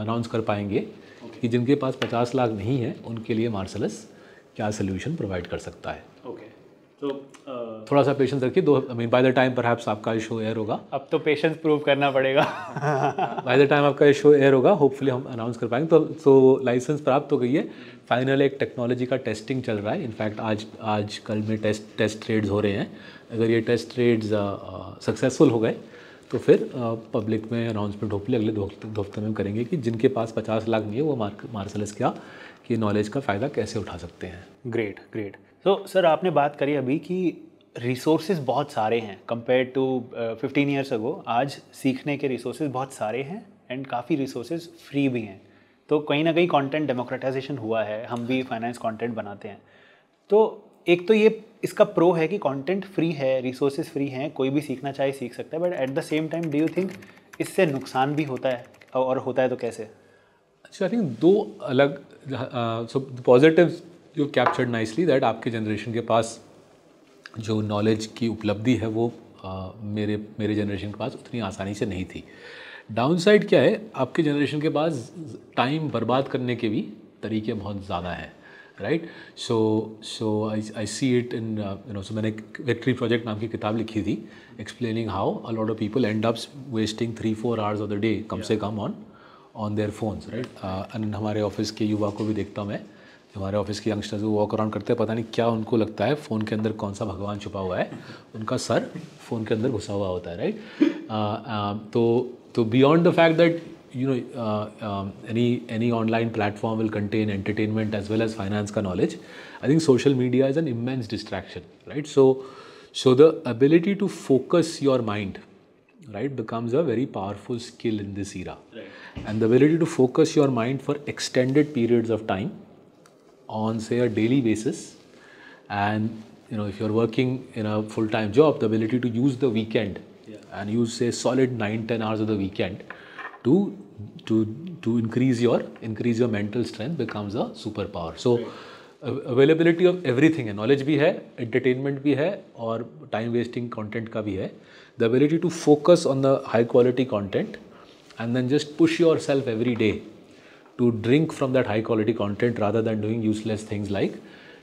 अनाउंस कर पाएंगे okay. कि जिनके पास 50 लाख नहीं है उनके लिए मार्शलस क्या सोल्यूशन प्रोवाइड कर सकता है तो uh, थोड़ा सा पेशेंस रखिए दो I mean by the time पर आपका शो एयर होगा अब तो पेशेंस प्रूव करना पड़ेगा बाय द टाइम आपका शो एयर होगा होपफुली हम अनाउंस कर पाएंगे तो सो लाइसेंस प्राप्त हो गई है फाइनल एक टेक्नोलॉजी का टेस्टिंग चल रहा है इनफैक्ट आज आज कल में टेस्ट टेस्ट रेड्स हो रहे हैं अगर ये टेस्ट रेड्स सक्सेसफुल हो गए तो फिर पब्लिक में अनाउंसमेंट होपली अगले दो हफ्ते में करेंगे कि जिनके पास पचास लाख नहीं है वो मार्क मार्शल क्या कि नॉलेज का फ़ायदा कैसे उठा सकते हैं great great so so, sir आपने बात करी अभी कि रिसोर्सेज बहुत सारे हैं compare to fifteen years ago आज सीखने के रिसोर्सेज बहुत सारे हैं एंड काफ़ी रिसोर्सेज फ्री भी हैं तो कहीं ना कहीं कंटेंट डेमोक्रेटाइजेशन हुआ है हम भी फाइनेंस कंटेंट बनाते हैं तो एक तो ये इसका प्रो है कि कंटेंट फ्री है रिसोर्सेज फ्री हैं कोई भी सीखना चाहे सीख सकता है but at the same time do you think इससे नुकसान भी होता है और होता है तो कैसे अच्छा आई थिंक दो अलग positive uh, you captured nicely that आपके जनरेशन के पास जो नॉलेज की उपलब्धि है वो आ, मेरे मेरे जनरेशन के पास उतनी आसानी से नहीं थी डाउनसाइड क्या है आपके जनरेशन के पास टाइम बर्बाद करने के भी तरीके बहुत ज़्यादा हैं right so so I I see it in you know so मैंने विक्ट्री प्रोजेक्ट नाम की किताब लिखी थी explaining how a lot of people end ups wasting three four hours of the day कम से कम on on their phones right and हमारे ऑफिस के युवा को भी देखता हूँ मैं हमारे ऑफिस के यंगस्टर्स वो वॉक अराउंड करते हैं पता नहीं क्या उनको लगता है फ़ोन के अंदर कौन सा भगवान छुपा हुआ है उनका सर फ़ोन के अंदर घुसा हुआ होता है राइट तो तो beyond the fact that you know any any online platform will contain entertainment as well as finance का knowledge I think social media is an immense distraction right so so the ability to focus your mind right becomes a very powerful skill in this era and the ability to focus your mind for extended periods of time on say a daily basis and you know if you're working in a full-time job the ability to use the weekend and use say solid 9 10 hours of the weekend to to to increase your increase your mental strength becomes a superpower so availability of everything and knowledge bhi hai entertainment bhi hai or time wasting content ka bhi hai the ability to focus on the high quality content and then just push yourself every day to drink from that high quality content rather than doing useless things like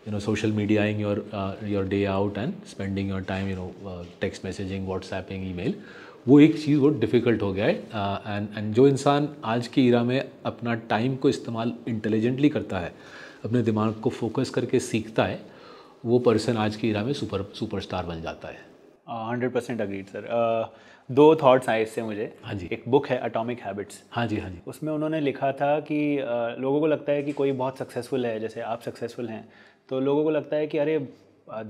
you know social mediaing your uh, your day out and spending your time you know uh, text messaging whatsapping email वो एक चीज़ बहुत difficult हो गया है and and जो इंसान आज की इरा में अपना टाइम को इस्तेमाल इंटेलिजेंटली करता है अपने दिमाग को फोकस करके सीखता है वो पर्सन आज की इरा में सुपर सुपरस्टार बन जाता है हंड्रेड परसेंट अग्रीड सर दो थॉट्स आए इससे मुझे हाँ जी एक बुक है अटोमिक हैबिट्स हाँ जी हाँ जी उसमें उन्होंने लिखा था कि लोगों को लगता है कि कोई बहुत सक्सेसफुल है जैसे आप सक्सेसफुल हैं तो लोगों को लगता है कि अरे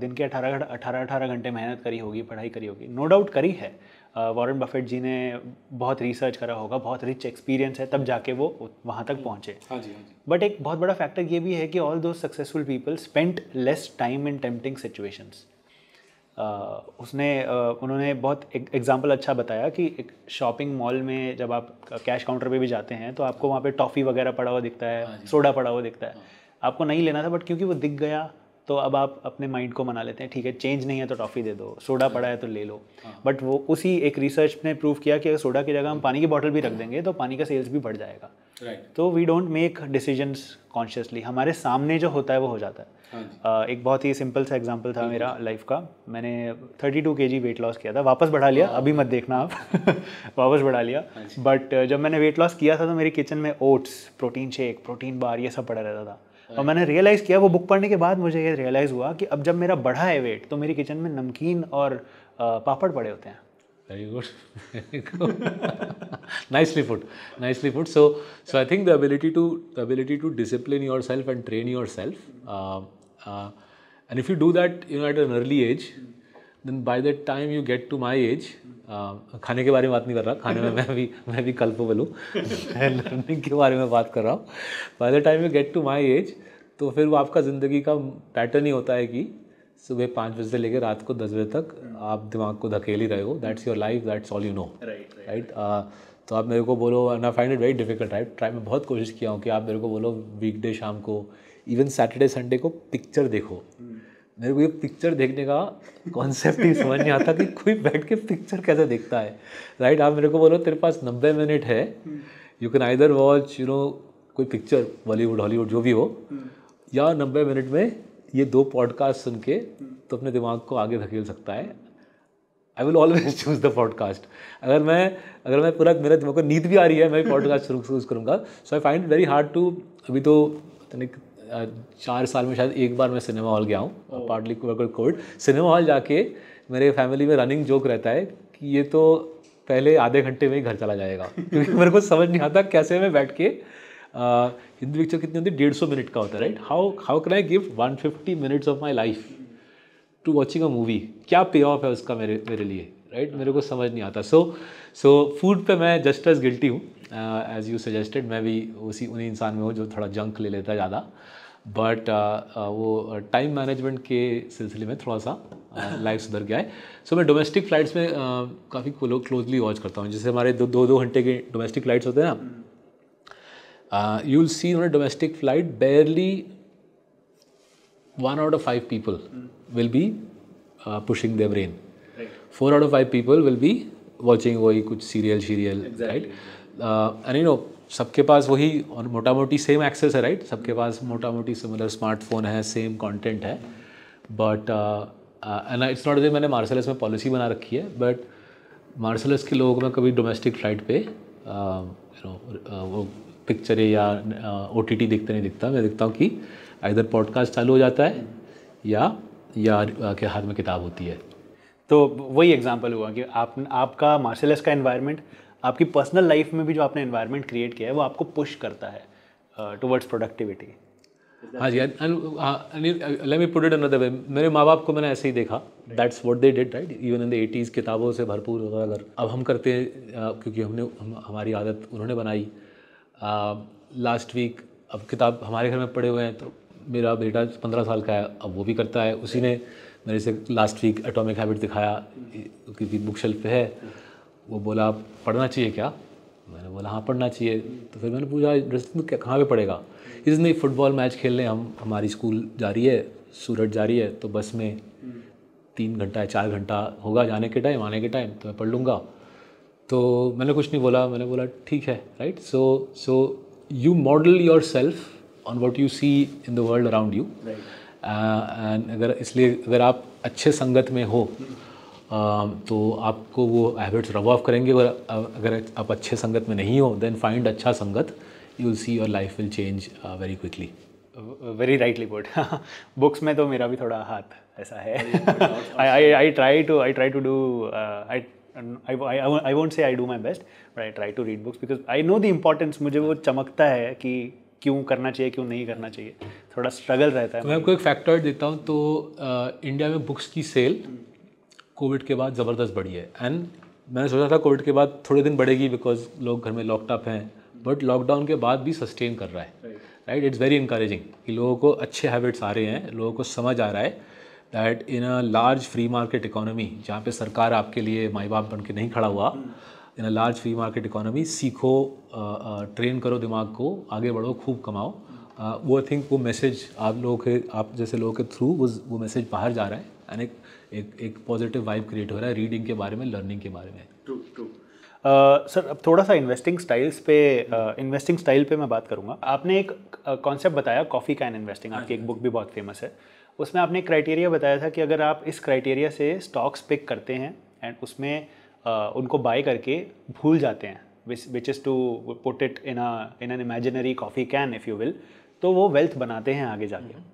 दिन के अठारह अठारह अठारह घंटे मेहनत करी होगी पढ़ाई करी होगी नो डाउट करी है वॉरेन बफेट जी ने बहुत रिसर्च करा होगा बहुत रिच एक्सपीरियंस है तब जाके वो वहाँ तक पहुँचे हाँ जी बट हाँ एक बहुत बड़ा फैक्टर ये भी है कि although successful people spent less time in tempting situations उसने उन्होंने बहुत एग्जाम्पल अच्छा बताया कि एक शॉपिंग मॉल में जब आप कैश काउंटर पे भी जाते हैं तो आपको वहाँ पे टॉफ़ी वगैरह पड़ा हुआ दिखता है सोडा हाँ पड़ा हुआ दिखता है हाँ। आपको नहीं लेना था बट क्योंकि वो दिख गया तो अब आप अपने माइंड को मना लेते हैं ठीक है चेंज नहीं है तो टॉफ़ी दे दो सोडा पड़ा है तो ले लो बट हाँ। वो उसी एक रिसर्च ने प्रूव किया कि अगर सोडा की जगह हम पानी की बॉटल भी रख देंगे तो पानी का सेल्स भी बढ़ जाएगा तो we don't make decisions consciously हमारे सामने जो होता है वो हो जाता है uh, एक बहुत ही सिंपल सा एग्जांपल था हाँ मेरा लाइफ का मैंने 32 टू के वेट लॉस किया था वापस बढ़ा लिया अभी मत देखना आप वापस बढ़ा लिया बट हाँ uh, जब मैंने वेट लॉस किया था तो मेरे किचन में oats protein shake protein bar ये सब पड़ा रहता था और मैंने रियलाइज़ किया वो बुक पढ़ने के बाद मुझे ये रियलाइज़ हुआ कि अब जब मेरा बढ़ा है वेट तो मेरी किचन में नमकीन और पापड़ पड़े होते हैं Very good. Very good. Nicely put. Nicely put. So, so I think the ability to the ability to discipline yourself and train yourself, uh, uh, and if you do that, you know, at an early age, then by the time you get to my age, uh, खाने के बारे में बात नहीं कर रहा खाने में मैं भी मैं भी कल्पेबल हूँ मैं लर्निंग के बारे में बात कर रहा हूँ by the time you get to my age तो फिर वो आपका ज़िंदगी का पैटर्न ही होता है कि सुबह पाँच बजे से लेकर रात को दस बजे तक हम्म। आप दिमाग को धकेल ही रहे हो that's your life that's all you know right तो आप मेरे को बोलो and I find it very difficult right try मैं बहुत कोशिश किया हूँ कि आप मेरे को बोलो वीकडे शाम को इवन सैटरडे संडे को पिक्चर देखो हम्म। मेरे को ये पिक्चर देखने का कॉन्सेप्ट ही समझ नहीं आता कि कोई बैठ के पिक्चर कैसे देखता है राइट right? आप मेरे को बोलो तेरे पास नब्बे मिनट है you can either watch you know कोई पिक्चर बॉलीवुड हॉलीवुड जो भी हो हम्म। या नब्बे मिनट में ये दो पॉडकास्ट सुन के तो अपने दिमाग को आगे धकेल सकता है I will always choose the podcast अगर मैं अगर मैं पूरा मेरे दिमाग को नींद भी आ रही है मैं भी पॉडकास्ट चूज़ करूँगा so I find very hard to अभी तो चार साल में शायद एक बार मैं सिनेमा हॉल गया हूँ पार्टली कोविड सिनेमा हॉल जाके मेरे फैमिली में रनिंग जोक रहता है कि ये तो पहले आधे घंटे में ही घर चला जाएगा क्योंकि मेरे को समझ नहीं आता कैसे मैं बैठ के हिंदी पिक्चर कितनी होती है डेढ़ सौ मिनट का होता है right how how can I give one fifty minutes of my life to watching a movie क्या पे ऑफ है उसका मेरे मेरे लिए राइट right? मेरे को समझ नहीं आता सो सो फूड पे मैं जस्ट एज गिल्टी हूँ एज यू सजेस्टेड मैं भी उसी उन्हीं इंसान में हूँ जो थोड़ा जंक ले लेता है ज़्यादा बट uh, uh, वो टाइम uh, मैनेजमेंट के सिलसिले में थोड़ा सा लाइफ सुधर गया है सो so, मैं डोमेस्टिक फ्लाइट्स में काफ़ी क्लोजली वॉच करता हूँ जैसे हमारे दो दो दो घंटे के डोमेस्टिक फ्लाइट्स होते हैं ना you will see on a domestic flight, barely one out of five people mm. will be uh, pushing their brain. Right. Four out of five people will be watching वही कुछ serial serial right and you know सबके पास वही और मोटा मोटी same access है right right? सबके पास मोटा मोटी सिमिलर स्मार्टफोन है सेम कंटेंट है but and it's not they मैंने मार्शल में पॉलिसी बना रखी है बट मार्शल के लोग में कभी डोमेस्टिक फ्लाइट पे uh, you know, uh, वो पिक्चरें या ओ टी टी देखते नहीं दिखता मैं देखता हूँ कि इधर पॉडकास्ट चालू हो जाता है या या के हाथ में किताब होती है तो वही एग्जांपल हुआ कि आप आपका मार्शल आर्ट्स का इन्वायरमेंट आपकी पर्सनल लाइफ में भी जो आपने इन्वायरमेंट क्रिएट किया है वो आपको पुश करता है टुवर्ड्स प्रोडक्टिविटी हाँ जी let me put it another way मेरे माँ बाप को मैंने ऐसे ही देखा that's what they did right even in the eighties किताबों से भरपूर अगर अब हम करते हैं क्योंकि हमने हम, हमारी आदत उन्होंने बनाई लास्ट um, वीक अब किताब हमारे घर में पड़े हुए हैं तो मेरा बेटा पंद्रह साल का है अब वो भी करता है उसी ने मेरे से लास्ट वीक एटॉमिक हैबिट दिखाया क्योंकि बुक शेल्फ पे है वो बोला पढ़ना चाहिए क्या मैंने बोला हाँ पढ़ना चाहिए तो फिर मैंने पूछा ड्रेसिंग क्या कहाँ पर पड़ेगा इस नहीं फुटबॉल मैच खेलने हम हमारी स्कूल जा रही है सूरत जा रही है तो बस में तीन घंटा या चार घंटा होगा जाने के टाइम आने के टाइम तो मैं पढ़ लूँगा तो मैंने कुछ नहीं बोला मैंने बोला ठीक है right so so you model yourself on what you see in the world around you and अगर इसलिए अगर आप अच्छे संगत में हो uh, तो आपको वो हैबिट्स रब ऑफ करेंगे और अगर आप अच्छे संगत में नहीं हो देन फाइंड अच्छा संगत you will see your life will change very quickly very rightly good books में तो मेरा भी थोड़ा हाथ ऐसा है I I try to I try to do I and I, I, I won't say I do my best, but I try to read books because I know the importance. मुझे वो चमकता है कि क्यों करना चाहिए क्यों नहीं करना चाहिए थोड़ा स्ट्रगल रहता है तो मैं आपको एक फैक्टर देता हूँ तो इंडिया में बुक्स की सेल कोविड के बाद ज़बरदस्त बढ़ी है एंड मैंने सोचा था कोविड के बाद थोड़े दिन बढ़ेगी बिकॉज लोग घर में लॉकडाउन हैं बट लॉकडाउन के बाद भी सस्टेन कर रहा है राइट इट्स वेरी इंकरेजिंग कि लोगों को अच्छे हैबिट्स आ रहे हैं लोगों को समझ आ रहा है that in a large free market economy जहाँ पे सरकार आपके लिए माई बाप बन के नहीं खड़ा हुआ in a large free market economy सीखो ट्रेन करो दिमाग को आगे बढ़ो खूब कमाओ वो आई थिंक वो मैसेज आप लोगों के आप जैसे लोगों के थ्रू वो वो मैसेज बाहर जा रहा है एंड एक एक एक पॉजिटिव वाइब क्रिएट हो रहा है रीडिंग के बारे में लर्निंग के बारे में ट्रू ट्रू सर अब थोड़ा सा इन्वेस्टिंग स्टाइल्स पे इन्वेस्टिंग uh, स्टाइल पे मैं बात करूँगा आपने एक कॉन्सेप्ट uh, बताया कॉफ़ी कैन इन्वेस्टिंग आपकी एक बुक हाँ, हाँ। भी बहुत फेमस है उसमें आपने क्राइटेरिया बताया था कि अगर आप इस क्राइटेरिया से स्टॉक्स पिक करते हैं एंड उसमें आ, उनको बाय करके भूल जाते हैं which is to put it in in an imaginary coffee can if you will तो वो वेल्थ बनाते हैं आगे जाके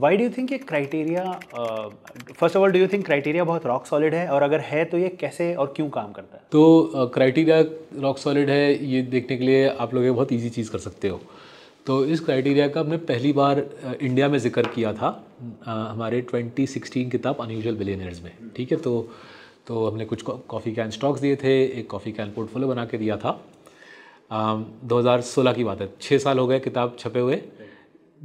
वाई डू थिंक ये criteria first of all do you think criteria बहुत रॉक सॉलिड है और अगर है तो ये कैसे और क्यों काम करता है तो क्राइटेरिया रॉक सॉलिड है ये देखने के लिए आप लोग बहुत ईजी चीज़ कर सकते हो तो इस क्राइटेरिया का हमने पहली बार इंडिया में जिक्र किया था हमारे 2016 किताब अनयूजल बिलियनर्स में ठीक है तो तो हमने कुछ कॉफ़ी कैन स्टॉक्स दिए थे एक कॉफ़ी कैन पोर्टफोलियो बना के दिया था दो हज़ार सोलह की बात है छः साल हो गए किताब छपे हुए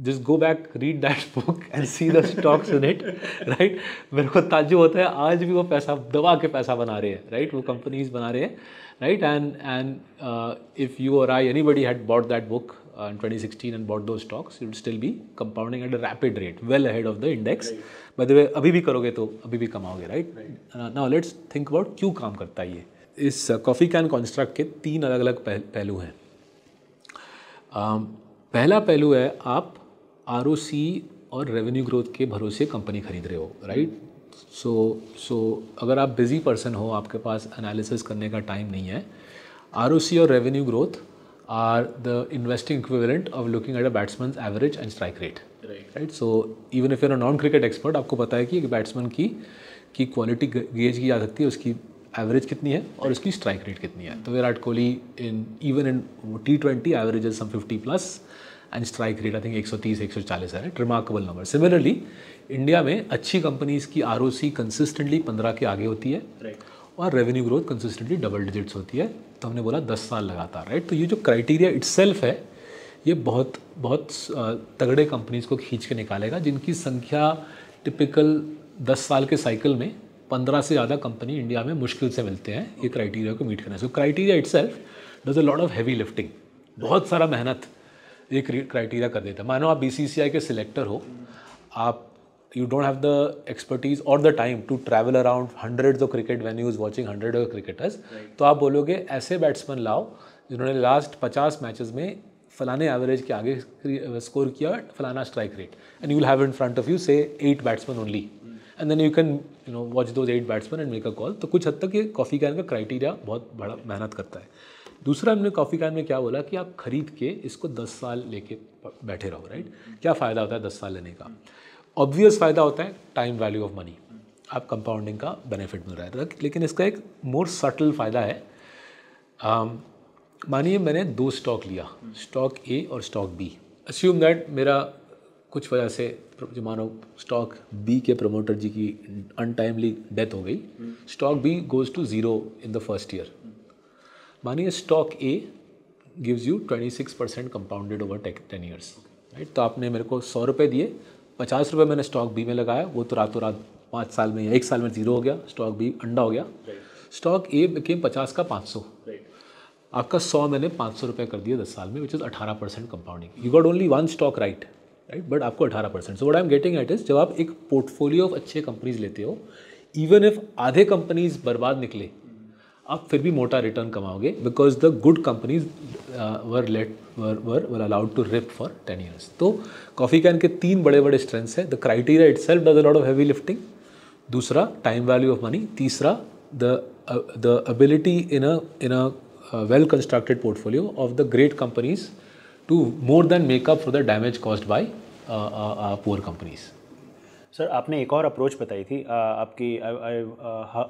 just go back read that book and see the stocks in it right मेरे को ताजुब होता है आज भी वो पैसा दबा के पैसा बना रहे हैं राइट right? वो कंपनीज बना रहे हैं right and and if you और I anybody had bought that book uh, in 2016 and bought those stocks, you would still be compounding at a rapid rate, well ahead of the index. Right. By the way, अभी भी करोगे तो अभी भी कमाओगे, right? right. Uh, now let's think about क्यों काम करता है ये. इस कॉफ़ी कैन कॉन्स्ट्रक्ट के तीन अलग अलग पहलू हैं uh, पहला पहलू है आप आर और रेवेन्यू ग्रोथ के भरोसे कंपनी खरीद रहे हो राइट सो सो अगर आप बिज़ी पर्सन हो आपके पास एनालिसिस करने का टाइम नहीं है आर और revenue growth are the investing equivalent of looking at a batsman's average and strike rate. Right. right. So even if you're a non-cricket expert, आपको पता है कि एक बैट्समैन की की क्वालिटी गेज की जा सकती है उसकी एवरेज कितनी है और उसकी स्ट्राइक रेट कितनी है तो Virat Kohli in even in T twenty average is some fifty plus and strike rate I think एक एक सौ तीस सौ चालीस है right remarkable number similarly India में अच्छी कंपनीज की आर ओ सी कंसिस्टेंटली पंद्रह के आगे होती है और revenue growth consistently double digits होती है तो हमने बोला दस साल लगातार राइट तो ये जो क्राइटेरिया इट्सेल्फ है ये बहुत बहुत तगड़े कंपनीज को खींच के निकालेगा जिनकी संख्या टिपिकल दस साल के साइकिल में पंद्रह से ज़्यादा कंपनी इंडिया में मुश्किल से मिलते हैं ये क्राइटेरिया को मीट करने से criteria itself does a lot of heavy lifting बहुत सारा मेहनत ये क्राइटेरिया कर देता है मानो आप बी के सिलेक्टर हो आप you don't have the expertise or the time to travel around hundreds of cricket venues watching hundreds of cricketers तो आप बोलोगे ऐसे बैट्समैन लाओ जिन्होंने लास्ट पचास मैचेस में फलाने एवरेज के आगे स्कोर किया फलाना strike rate and you have in front of you say eight batsman only and then you can you know watch those eight batsman and make a call तो कुछ हद तक ये कॉफ़ी कैन का क्राइटेरिया बहुत बड़ा मेहनत करता है दूसरा हमने कॉफ़ी कैन में क्या बोला कि आप खरीद के इसको दस साल लेके बैठे रहो राइट क्या फ़ायदा होता है दस साल लेने का ऑब्वियस फ़ायदा होता है टाइम वैल्यू ऑफ मनी आप कंपाउंडिंग का बेनिफिट मिल रहा है तो लेकिन इसका एक मोर सटल फ़ायदा है मानिए मैंने दो स्टॉक लिया स्टॉक ए और स्टॉक बी अस्यूम दैट मेरा कुछ वजह से जो मानो स्टॉक बी के प्रमोटर जी की अनटाइमली डेथ हो गई stock B goes to zero in the first year मानिए stock A gives you twenty six percent compounded over ten years right तो आपने मेरे को सौ रुपये दिए पचास रुपये मैंने स्टॉक बी में लगाया वो तो रातों रात पाँच साल में या एक साल में जीरो हो गया स्टॉक बी अंडा हो गया स्टॉक ए बिकेम पचास का पाँच सौ आपका सौ मैंने पाँच सौ रुपये कर दिया दस साल में विच इज़ अठारह percent compounding you got only one stock right right but आपको अठारह percent so what I am getting at is जब आप एक पोर्टफोलियो ऑफ अच्छे कंपनीज लेते हो इवन इफ आधे कंपनीज बर्बाद निकले आप फिर भी मोटा रिटर्न कमाओगे because the good companies were let were were were allowed to rip for ten years तो कॉफ़ी कैन के तीन बड़े बड़े स्ट्रेंथ्स हैं the criteria itself does a lot of heavy lifting दूसरा टाइम वैल्यू ऑफ मनी तीसरा the the ability in a in a well constructed portfolio of the great companies to more than make up for the damage caused by poor companies sir आपने एक और approach बताई थी आ, आपकी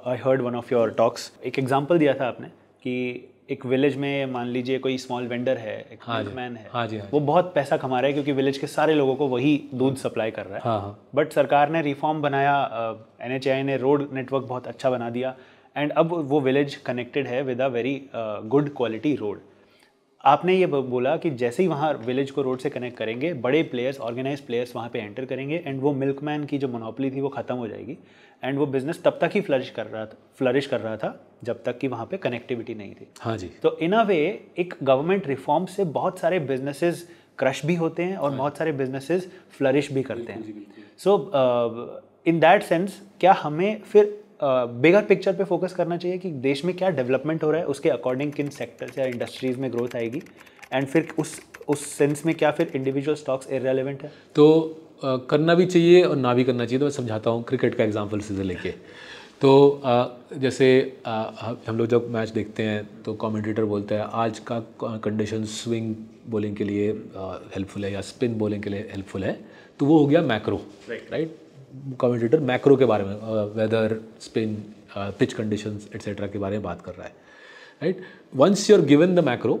I heard one of your talks एक example दिया था आपने कि एक विलेज में मान लीजिए कोई स्मॉल वेंडर है एक हाँ मैन है हाँ जी, हाँ जी वो बहुत पैसा कमा रहा है क्योंकि विलेज के सारे लोगों को वही दूध सप्लाई कर रहा है हाँ, हाँ. बट सरकार ने रिफॉर्म बनाया एन ने रोड नेटवर्क बहुत अच्छा बना दिया एंड अब वो विलेज कनेक्टेड है with a very good quality road आपने ये बोला कि जैसे ही वहाँ विलेज को रोड से कनेक्ट करेंगे बड़े प्लेयर्स ऑर्गेनाइज प्लेयर्स वहाँ पे एंटर करेंगे एंड वो मिल्कमैन की जो मोनोपली थी वो ख़त्म हो जाएगी एंड वो बिज़नेस तब तक ही फ्लरिश कर रहा था फ्लरिश कर रहा था जब तक कि वहाँ पे कनेक्टिविटी नहीं थी हाँ जी तो इन अ वे एक गवर्नमेंट रिफॉर्म से बहुत सारे बिजनेसेस क्रश भी होते हैं और हाँ। बहुत सारे बिजनेसेस फ्लरिश भी करते हैं सो इन दैट सेंस क्या हमें फिर बेगर पिक्चर पे फोकस करना चाहिए कि देश में क्या डेवलपमेंट हो रहा है उसके अकॉर्डिंग किन सेक्टर्स या इंडस्ट्रीज़ में ग्रोथ आएगी एंड फिर उस उस सेंस में क्या फिर इंडिविजुअल स्टॉक्स इरेलीवेंट है तो आ, करना भी चाहिए और ना भी करना चाहिए तो मैं समझाता हूँ क्रिकेट का एग्जाम्पल से लेके तो आ, जैसे आ, हम लोग जब मैच देखते हैं तो कमेंटेटर बोलते हैं आज का कंडीशन स्विंग बॉलिंग के लिए हेल्पफुल है या स्पिन बॉलिंग के लिए हेल्पफुल है तो वो हो गया macro right right. right? Commentator macro के बारे में weather spin pitch condition etcetera के बारे में बात कर रहा है right once you are given the macro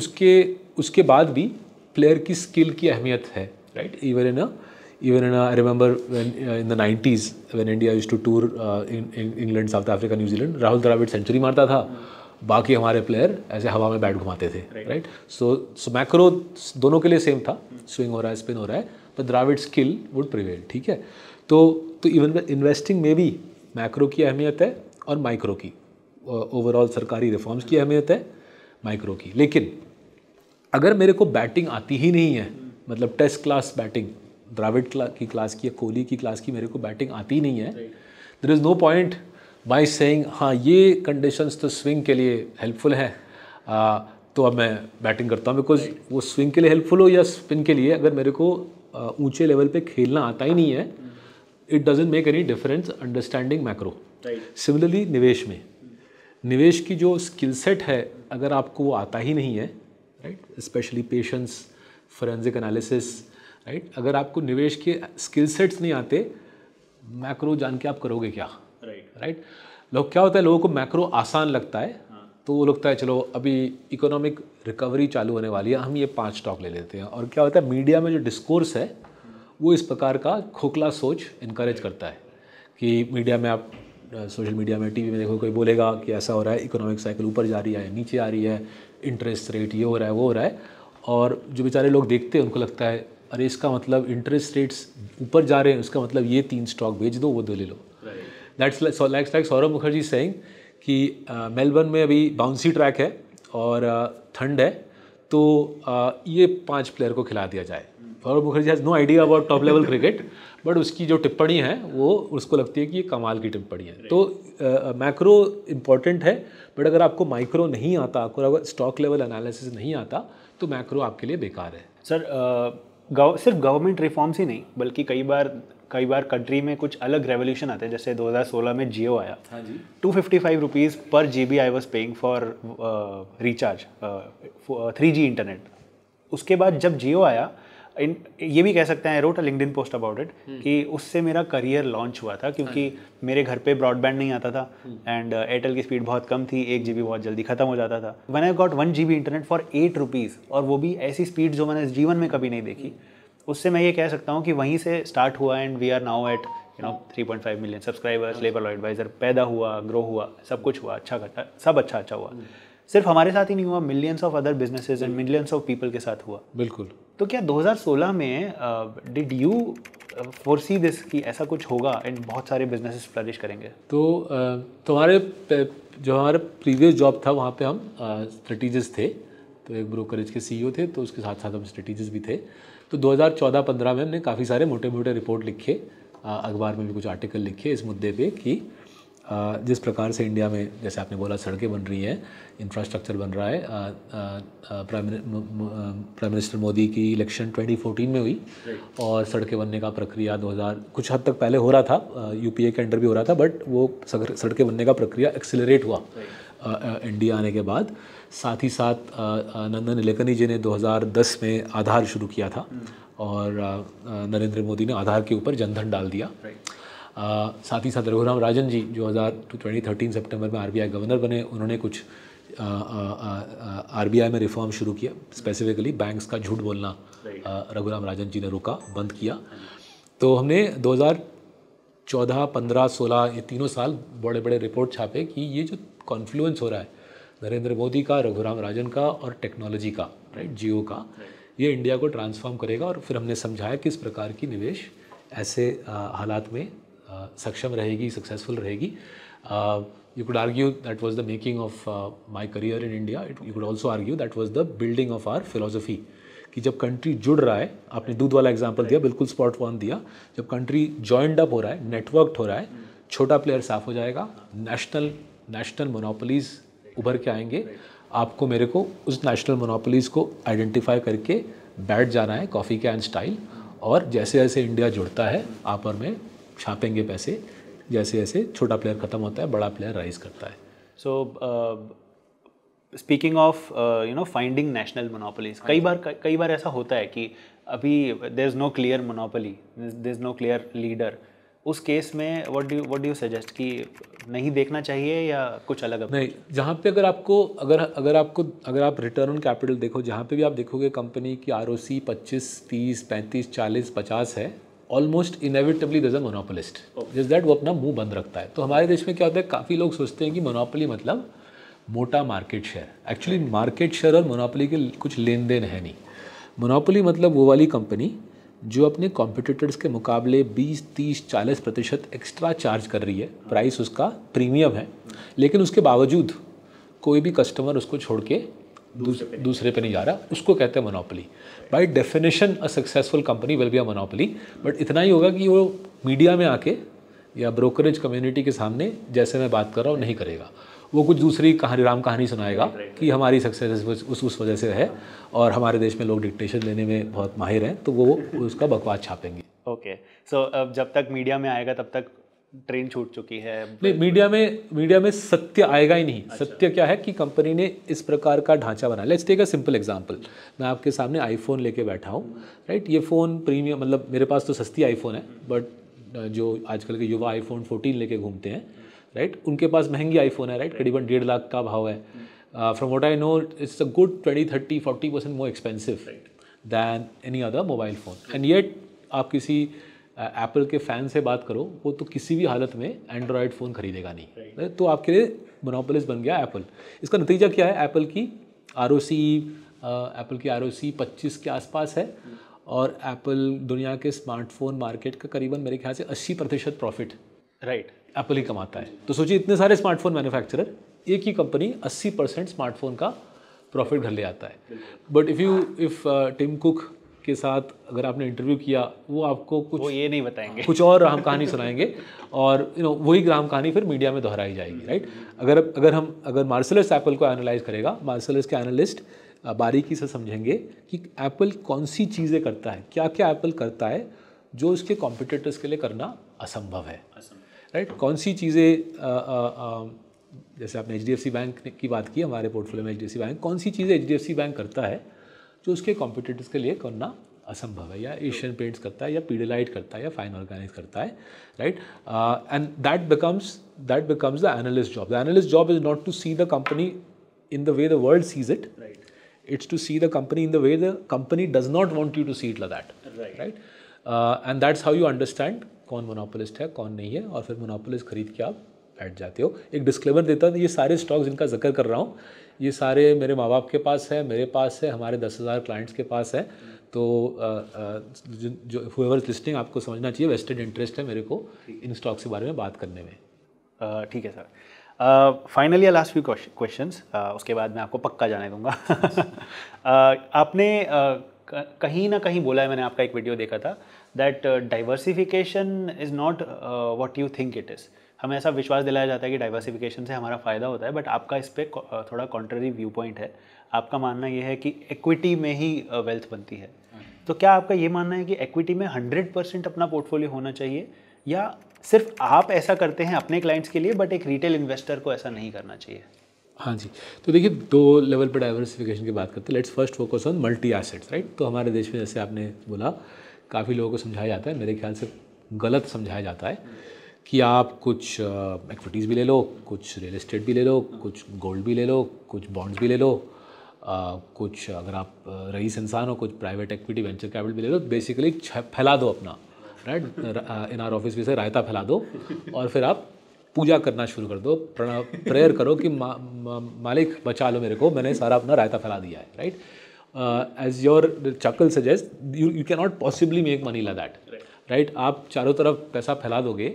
उसके उसके बाद भी प्लेयर की स्किल की अहमियत है right even in even in a, I remember in the nineties the India used to tour England South Africa New Zealand Rahul Dravid century मारता था बाकी हमारे प्लेयर ऐसे हवा में बैट घुमाते थे राइट सो सो मैक्रो दोनों के लिए सेम था स्विंग हो रहा है स्पिन हो रहा है पर द्राविड स्किल वुड प्रिवेल ठीक है तो तो इवन इन्वेस्टिंग में भी मैक्रो की अहमियत है और माइक्रो की ओवरऑल सरकारी रिफॉर्म्स की अहमियत है माइक्रो की लेकिन अगर मेरे को बैटिंग आती ही नहीं है मतलब टेस्ट क्लास बैटिंग द्राविड की क्लास की या कोहली की क्लास की मेरे को बैटिंग आती ही नहीं है there is no point by saying हाँ ये कंडीशंस तो स्विंग के लिए हेल्पफुल हैं तो अब मैं बैटिंग करता हूँ बिकॉज वो स्विंग के लिए हेल्पफुल हो या स्पिन के लिए अगर मेरे को ऊंचे लेवल पे खेलना आता ही नहीं है hmm. It doesn't make any difference understanding macro similarly निवेश में निवेश की जो स्किल सेट है अगर आपको वो आता ही नहीं है right specially patience forensic analysis right अगर आपको निवेश के स्किल सेट्स नहीं आते मैक्रो जान के आप करोगे क्या राइट राइट लोग क्या होता है लोगों को मैक्रो आसान लगता है हाँ। तो वो लगता है चलो अभी इकोनॉमिक रिकवरी चालू होने वाली है हम ये पांच स्टॉक ले लेते हैं और क्या होता है मीडिया में जो डिस्कोर्स है वो इस प्रकार का खोखला सोच इनक्रेज करता है कि मीडिया में आप सोशल मीडिया में टीवी में देखो कोई बोलेगा कि ऐसा हो रहा है इकोनॉमिक साइकिल ऊपर जा रही है नीचे आ रही है इंटरेस्ट रेट ये हो रहा है वो हो रहा है और जो बेचारे लोग देखते हैं उनको लगता है अरे इसका मतलब इंटरेस्ट रेट्स ऊपर जा रहे हैं उसका मतलब ये तीन स्टॉक बेच दो वो दो ले लो that's like like Saurabh Mukherjee saying कि मेलबर्न में अभी बाउंसी ट्रैक है और ठंड है तो ये पांच प्लेयर को खिला दिया जाए Gaurav Mukherjee has no idea about top level cricket but उसकी जो टिप्पणी है वो उसको लगती है कि ये कमाल की टिप्पणी है तो मैक्रो इम्पॉर्टेंट है बट अगर आपको माइक्रो नहीं आता आपको अगर स्टॉक लेवल एनालिसिस नहीं आता तो मैक्रो आपके लिए बेकार है सर गव, सिर्फ गवर्नमेंट रिफॉर्म्स ही नहीं बल्कि कई बार कई बार कंट्री में कुछ अलग रेवोल्यूशन आते हैं जैसे 2016 में जियो आया हाँ जी टू फिफ्टी फाइव रुपीज़ पर G B I was paying for recharge three G internet उसके बाद जब जियो आया ये भी कह सकते हैं wrote a linked post about it कि उससे मेरा करियर लॉन्च हुआ था क्योंकि हाँ मेरे घर पे ब्रॉडबैंड नहीं आता था एंड हम्म। एयरटेल uh, की स्पीड बहुत कम थी एक जी बहुत जल्दी खत्म हो जाता था when I got one G internet for eight rupees और वो भी ऐसी स्पीड जो मैंने जीवन में कभी नहीं देखी हम्म। उससे मैं ये कह सकता हूँ कि वहीं से स्टार्ट हुआ and we are now at you know 3.5 million subscribers labour law adviser पैदा हुआ ग्रो हुआ सब कुछ हुआ अच्छा घटा सब अच्छा अच्छा हुआ हम्म। सिर्फ हमारे साथ ही नहीं हुआ millions of other businesses and millions of people के साथ हुआ बिल्कुल तो क्या 2016 में डिड यू फोरसी दिस कि ऐसा कुछ होगा एंड बहुत सारे बिजनेसेस फ्लरिश करेंगे तो uh, तुम्हारे जो हमारा प्रीवियस जॉब था वहाँ पे हम स्ट्रेटिजिस्ट uh, थे तो एक ब्रोकरेज के सीईओ e थे तो उसके साथ साथ हम स्ट्रेटिजिस्ट भी थे तो 2014-15 में हमने काफ़ी सारे मोटे मोटे रिपोर्ट लिखे अखबार में भी कुछ आर्टिकल लिखे इस मुद्दे पे कि जिस प्रकार से इंडिया में जैसे आपने बोला सड़कें बन रही हैं इंफ्रास्ट्रक्चर बन रहा है प्राइम मिनिस्टर मोदी की इलेक्शन 2014 में हुई और सड़कें बनने का प्रक्रिया 2000 कुछ हद तक पहले हो रहा था यूपीए के अंडर भी हो रहा था बट वो सड़कें बनने का प्रक्रिया एक्सेलरेट हुआ इंडिया आने के बाद साथ ही साथ नंदन निलेकनी जी ने 2010 में आधार शुरू किया था hmm. और नरेंद्र मोदी ने आधार के ऊपर जनधन डाल दिया right. साथ ही साथ रघुराम राजन जी जो हज़ार ट्वेंटी थर्टीन सेप्टेम्बर में आरबीआई गवर्नर बने उन्होंने कुछ आरबीआई में रिफॉर्म शुरू किया स्पेसिफिकली बैंक्स का झूठ बोलना रघुराम राजन जी ने रोका बंद किया तो हमने 2014, 15, 16 ये तीनों साल बड़े बड़े रिपोर्ट छापे कि ये जो कॉन्फ्लुएंस हो रहा है नरेंद्र मोदी का रघुराम राजन का और टेक्नोलॉजी का राइट जियो का ये इंडिया को ट्रांसफॉर्म करेगा और फिर हमने समझाया किस प्रकार की निवेश ऐसे हालात में सक्षम रहेगी सक्सेसफुल रहेगी you could argue that was the making of my career in India it you could also argue that was the building of our our कि जब कंट्री जुड़ रहा है आपने दूध वाला एग्जाम्पल दिया बिल्कुल स्पॉट वन दिया जब कंट्री जॉइंड अप हो रहा है नेटवर्क हो रहा है छोटा प्लेयर साफ हो जाएगा नेशनल नेशनल मोनोपोलीज उभर के आएंगे आपको मेरे को उस नेशनल मोनोपोलीज को आइडेंटिफाई करके बैठ जाना है कॉफ़ी कैन स्टाइल और जैसे जैसे इंडिया जुड़ता है आप और मैं छापेंगे पैसे जैसे जैसे छोटा प्लेयर ख़त्म होता है बड़ा प्लेयर राइज करता है so speaking of you know finding national monopolies कई बार कई बार ऐसा होता है कि अभी there is no clear monopoly there is no clear leader उस केस में what do what do you suggest कि नहीं देखना चाहिए या कुछ अलग नहीं जहाँ पे अगर आपको अगर अगर आपको अगर आप रिटर्न ऑन कैपिटल देखो जहाँ पे भी आप देखोगे कंपनी की आर ओ सी पच्चीस तीस पैंतीस चालीस पचास है ऑलमोस्ट इनएविटेबली दज अ मोनोपोलिस्ट जिस दैट वो अपना मुंह बंद रखता है तो हमारे देश में क्या होता है काफ़ी लोग सोचते हैं कि मोनोपोली मतलब मोटा market share actually market share और मोनोपोली के कुछ लेन देन है नहीं मोनोपोली मतलब वो वाली कंपनी जो अपने कॉम्पिटिटर्स के मुकाबले 20, 30, 40 प्रतिशत एक्स्ट्रा चार्ज कर रही है प्राइस उसका प्रीमियम है लेकिन उसके बावजूद कोई भी कस्टमर उसको छोड़ के दूसरे दूसरे पे नहीं जा रहा उसको कहते हैं monopoly by definition a successful company will be a monopoly but इतना ही होगा कि वो मीडिया में आके या ब्रोकरेज कम्युनिटी के सामने जैसे मैं बात कर रहा हूँ नहीं करेगा वो कुछ दूसरी कहानी राम कहानी सुनाएगा कि हमारी सक्सेस उस उस वजह से है और हमारे देश में लोग डिक्टेशन लेने में बहुत माहिर हैं तो वो उसका बकवास छापेंगे ओके सो अब जब तक मीडिया में आएगा तब तक ट्रेन छूट चुकी है नहीं मीडिया में मीडिया में सत्य आएगा ही नहीं अच्छा। सत्य क्या है कि कंपनी ने इस प्रकार का ढांचा बना let's take a simple example मैं आपके सामने आईफोन लेके बैठा हूँ राइट ये फ़ोन प्रीमियम मतलब मेरे पास तो सस्ती आईफोन है बट जो आजकल के युवा आईफोन फोर्टीन लेके घूमते हैं राइट उनके पास महंगी आईफोन है राइट करीबन डेढ़ लाख का भाव है from what I know it's a good twenty thirty forty percent more expensive than any other mobile phone and yet आप किसी एप्पल के फ़ैन से बात करो वो तो किसी भी हालत में एंड्रॉयड फ़ोन खरीदेगा नहीं तो आपके लिए मोनोपोलिस बन गया एप्पल इसका नतीजा क्या है एप्पल की आर एप्पल की आर ओ के आसपास है और एप्पल दुनिया के स्मार्टफोन मार्केट का करीबन मेरे ख्याल से 80 प्रतिशत प्रॉफिट राइट right. एप्पल ही कमाता है तो सोचिए इतने सारे स्मार्टफोन मैन्युफैक्चरर एक ही कंपनी 80 परसेंट स्मार्टफोन का प्रॉफिट घर ले आता है but if you if Tim Cook के साथ अगर आपने इंटरव्यू किया वो आपको कुछ वो ये नहीं बताएंगे कुछ और राम कहानी सुनाएंगे और यू नो वही राम कहानी फिर मीडिया में दोहराई जाएगी राइट अगर अगर हम अगर मार्शलर्स एप्पल को एनालाइज करेगा मार्शलर्स के एनालिस्ट बारीकी से समझेंगे कि एप्पल कौन सी चीज़ें करता है क्या क्या एप्पल करता है जो उसके कॉम्पिटिटर्स के लिए करना असंभव है राइट कौन सी चीज़ें जैसे आपने एच बैंक की बात की हमारे पोर्टफोलियो में एच बैंक कौन सी चीज़ें एच बैंक करता है जो उसके कॉम्पिटिटर्स के लिए करना असंभव है या एशियन पेंट्स करता है या पीडेलाइट करता है या फाइन ऑर्गेनाइज करता है right and that becomes that becomes the analyst job the analyst job is not to see the company in the way the world sees it right it's to see the in the way way the company does not want you to see it like that right, right? Uh, and that's कौन monopolist है कौन नहीं है और फिर monopolist खरीद के आप बैठ जाते हो एक डिस्क्लेमर देता हूँ ये सारे स्टॉक्स जिनका जिक्र कर रहा हूँ ये सारे मेरे माँ बाप के पास है मेरे पास है हमारे दस हज़ार क्लाइंट्स के पास है तो जो हुएवर लिस्टिंग आपको समझना चाहिए वेस्टेड इंटरेस्ट है मेरे को इन स्टॉक्स के बारे में बात करने में ठीक है सर फाइनली या लास्ट फ्यू क्वेश्चन उसके बाद मैं आपको पक्का जाने दूंगा आपने कहीं ना कहीं बोला है मैंने आपका एक वीडियो देखा था that diversification is not what you think it is हमें ऐसा विश्वास दिलाया जाता है कि डाइवर्सिफिकेशन से हमारा फ़ायदा होता है बट आपका इस पर थोड़ा कॉन्ट्ररी व्यू पॉइंट है आपका मानना यह है कि इक्विटी में ही वेल्थ बनती है हम्म। तो क्या आपका ये मानना है कि इक्विटी में हंड्रेड परसेंट अपना पोर्टफोलियो होना चाहिए या सिर्फ आप ऐसा करते हैं अपने क्लाइंट्स के लिए बट एक रिटेल इन्वेस्टर को ऐसा नहीं करना चाहिए हाँ जी तो देखिए दो लेवल पर डाइवर्सिफिकेशन की बात करते हैं let's first focus on multi assets right तो हमारे देश में जैसे आपने बोला काफ़ी लोगों को समझाया जाता है मेरे ख्याल से गलत समझाया जाता है कि आप कुछ एक्विटीज भी ले लो कुछ रियल इस्टेट भी ले लो कुछ गोल्ड भी ले लो कुछ बॉन्ड्स भी ले लो आ, कुछ अगर आप रईस इंसान हो कुछ प्राइवेट एक्विटी वेंचर कैपिटल भी ले लो बेसिकली फैला दो अपना राइट इन आर ऑफिस में से रायता फैला दो और फिर आप पूजा करना शुरू कर दो प्रेयर करो कि मा, मा, मालिक बचा लो मेरे को मैंने सारा अपना रायता फैला दिया है right as your chuckle suggest you you can not possibly make money ला दैट राइट आप चारों तरफ पैसा फैला दोगे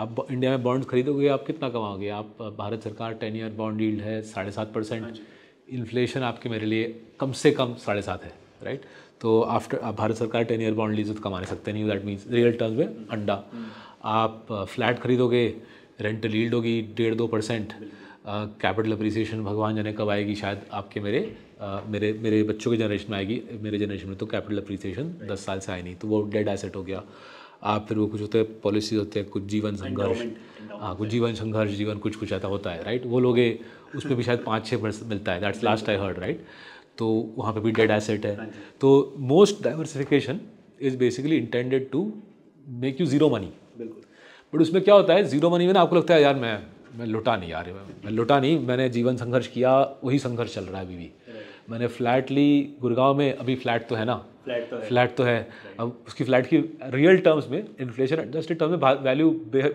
आप इंडिया में बॉन्ड खरीदोगे आप कितना कमाओगे आप भारत सरकार टेन ईयर बॉन्ड यील्ड है साढ़े सात परसेंट इन्फ्लेशन हाँ आपके मेरे लिए कम से कम साढ़े सात है राइट तो आफ्टर आप भारत सरकार टेन ईयर बॉन्ड लीजिए तो कमाने सकते नहीं दैट मीन्स रियल टर्म्स में अंडा हम्म। आप फ्लैट खरीदोगे रेंटल लील्ड होगी डेढ़ दो परसेंट कैपिटल अप्रिसिएशन भगवान जाने कब आएगी शायद आपके मेरे uh, मेरे मेरे बच्चों के जनरेशन में आएगी मेरे जनरेशन में तो कैपिटल अप्रिसिएशन दस साल से आई नहीं तो वो डेड एसेट हो गया आप फिर वो कुछ होते हैं पॉलिसीज होते हैं कुछ जीवन संघर्ष हाँ कुछ जीवन संघर्ष जीवन कुछ कुछ ऐसा होता है राइट वो लोग उस पर भी शायद पाँच छः परसेंट मिलता है that's last I heard right तो वहाँ पे भी डेड एसेट है हाँ तो most diversification is basically intended to make you zero money बिल्कुल बट उसमें क्या होता है ज़ीरो मनी में ना आपको लगता है यार मैं मैं लुटा नहीं यार मैं लुटा नहीं मैंने जीवन संघर्ष किया वही संघर्ष चल रहा है अभी भी मैंने फ्लैट ली गुड़गांव में अभी फ्लैट तो है ना फ्लैट तो है फ्लैट तो है अब उसकी फ्लैट की रियल टर्म्स में इन्फ्लेशन एडजस्टेड टर्म में वैल्यू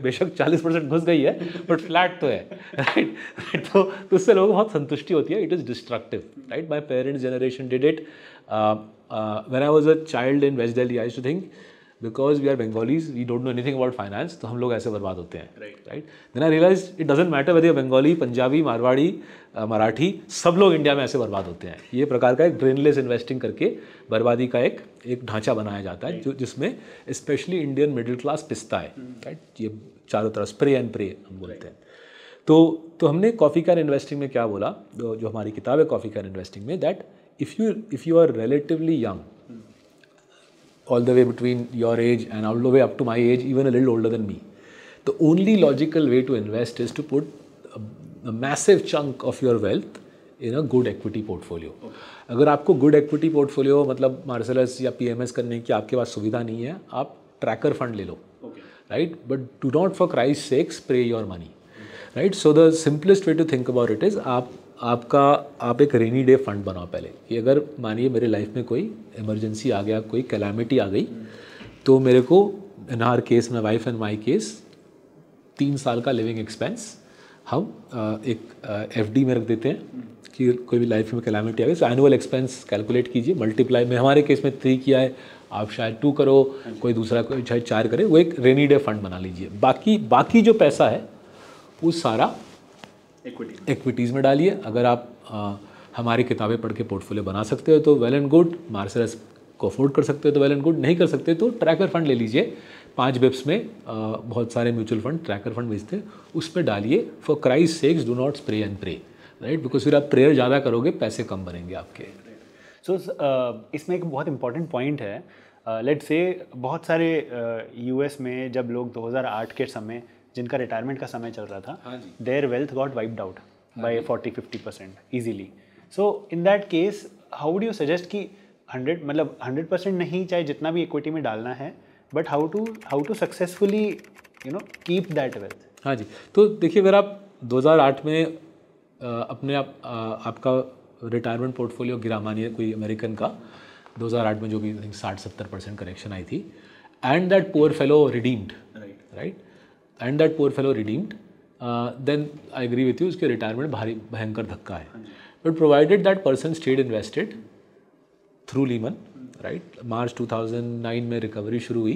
बेशक चालीस परसेंट घुस गई है बट फ्लैट तो है राइट तो, तो उससे लोगों को बहुत संतुष्टि होती है it is destructive right my parents generation did it when I was a child in West Delhi I too think because we are Bengalis we don't know anything about finance तो हम लोग ऐसे बर्बाद होते हैं right then I realise it doesn't matter you're Bengali Punjabi Marwari Marathi सब लोग India में ऐसे बर्बाद होते हैं ये प्रकार का एक ड्रेनलेस इन्वेस्टिंग करके बर्बादी का एक एक ढांचा बनाया जाता है जो जिसमें स्पेशली इंडियन मिडिल क्लास पिसता है राइट हम्म। ये चारों तरफ स्प्रे एंड प्रे हम बोलते हैं तो तो हमने कॉफ़ी कैन इन्वेस्टिंग में क्या बोला जो जो हमारी किताब है कॉफ़ी कैन इन्वेस्टिंग में that if you if you are relatively young all the way between your age and all the way up to my age even a little older than me the only logical way to invest is to put a massive chunk of your wealth in a good equity portfolio अगर आपको good equity portfolio मतलब मार्शलस या PMS करने की आपके पास सुविधा नहीं है आप ट्रैकर फंड ले लो right but do not for Christ's sake pray your money right so the simplest way to think about it is आप आपका आप एक रेनी डे फंड बनाओ पहले कि अगर मानिए मेरे लाइफ में कोई इमरजेंसी आ गया कोई कैलामिटी आ गई तो मेरे को इन आर केस में वाइफ एंड माई केस तीन साल का लिविंग एक्सपेंस हम एक एफ में रख देते हैं कि कोई भी लाइफ में कैलामिटी गई तो एनुअल एक्सपेंस कैलकुलेट कीजिए मल्टीप्लाई में हमारे केस में थ्री किया है आप शायद टू करो कोई दूसरा कोई शायद चार करे वो एक रेनी डे फंड बना लीजिए बाकी बाकी जो पैसा है वो सारा इक्विटी इक्विटीज़ में डालिए अगर आप आ, हमारी किताबें पढ़ के पोर्टफोलियो बना सकते हो तो वेल एंड गुड मार्सरस को अफोर्ड कर सकते हो तो वेल एंड गुड नहीं कर सकते तो ट्रैकर फंड ले लीजिए पांच वेब्स में बहुत सारे म्यूचुअल फंड ट्रैकर फंड भेजते हैं उस पर डालिए फॉर क्राइस sake do not spray and pray right because फिर आप प्रेयर ज़्यादा करोगे पैसे कम बनेंगे आपके सो so, uh, इसमें एक बहुत इंपॉर्टेंट पॉइंट है लेट uh, से बहुत सारे यू uh, में जब लोग 2008 के समय जिनका रिटायरमेंट का समय चल रहा था their wealth got wiped out by forty fifty percent easily so in that case how do you suggest कि हंड्रेड मतलब हंड्रेड परसेंट नहीं चाहे जितना भी इक्विटी में डालना है but how to how to successfully you know keep that wealth हाँ जी तो देखिए अगर आप 2008 में अपने आप आपका रिटायरमेंट पोर्टफोलियो गिरा मानिए कोई अमेरिकन का 2008 में जो भी थिंक साठ सत्तर परसेंट करेक्शन आई थी and that poor fellow redeemed right and that poor fellow redeemed then I agree with you उसके रिटायरमेंट भारी भयंकर धक्का है but provided that person stayed invested through Lehman right March 2009 में रिकवरी शुरू हुई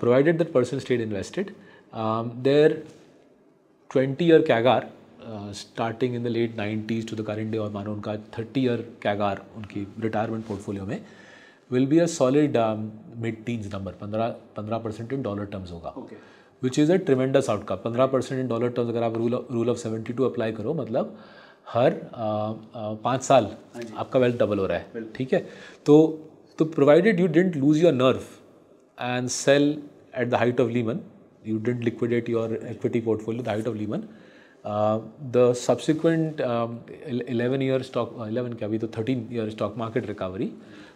provided that person stayed invested their 20 year CAGR starting in the late 90s to the current day और मानो उनका 30 ईयर कैगार उनकी रिटायरमेंट पोर्टफोलियो में will be a solid mid teens number पंद्रह पंद्रह परसेंट इन डॉलर टर्म्स होगा which is a tremendous outcome पंद्रह percent in dollar terms अगर आप rule of seventy two apply करो मतलब हर पाँच साल हाँ आपका वेल्थ डबल हो रहा है ठीक है तो तो provided you don't lose your nerve and sell at the height of Lehman you don't liquidate your equity portfolio the height of Lehman the subsequent eleven year stock eleven क्या अभी तो thirteen year stock market recovery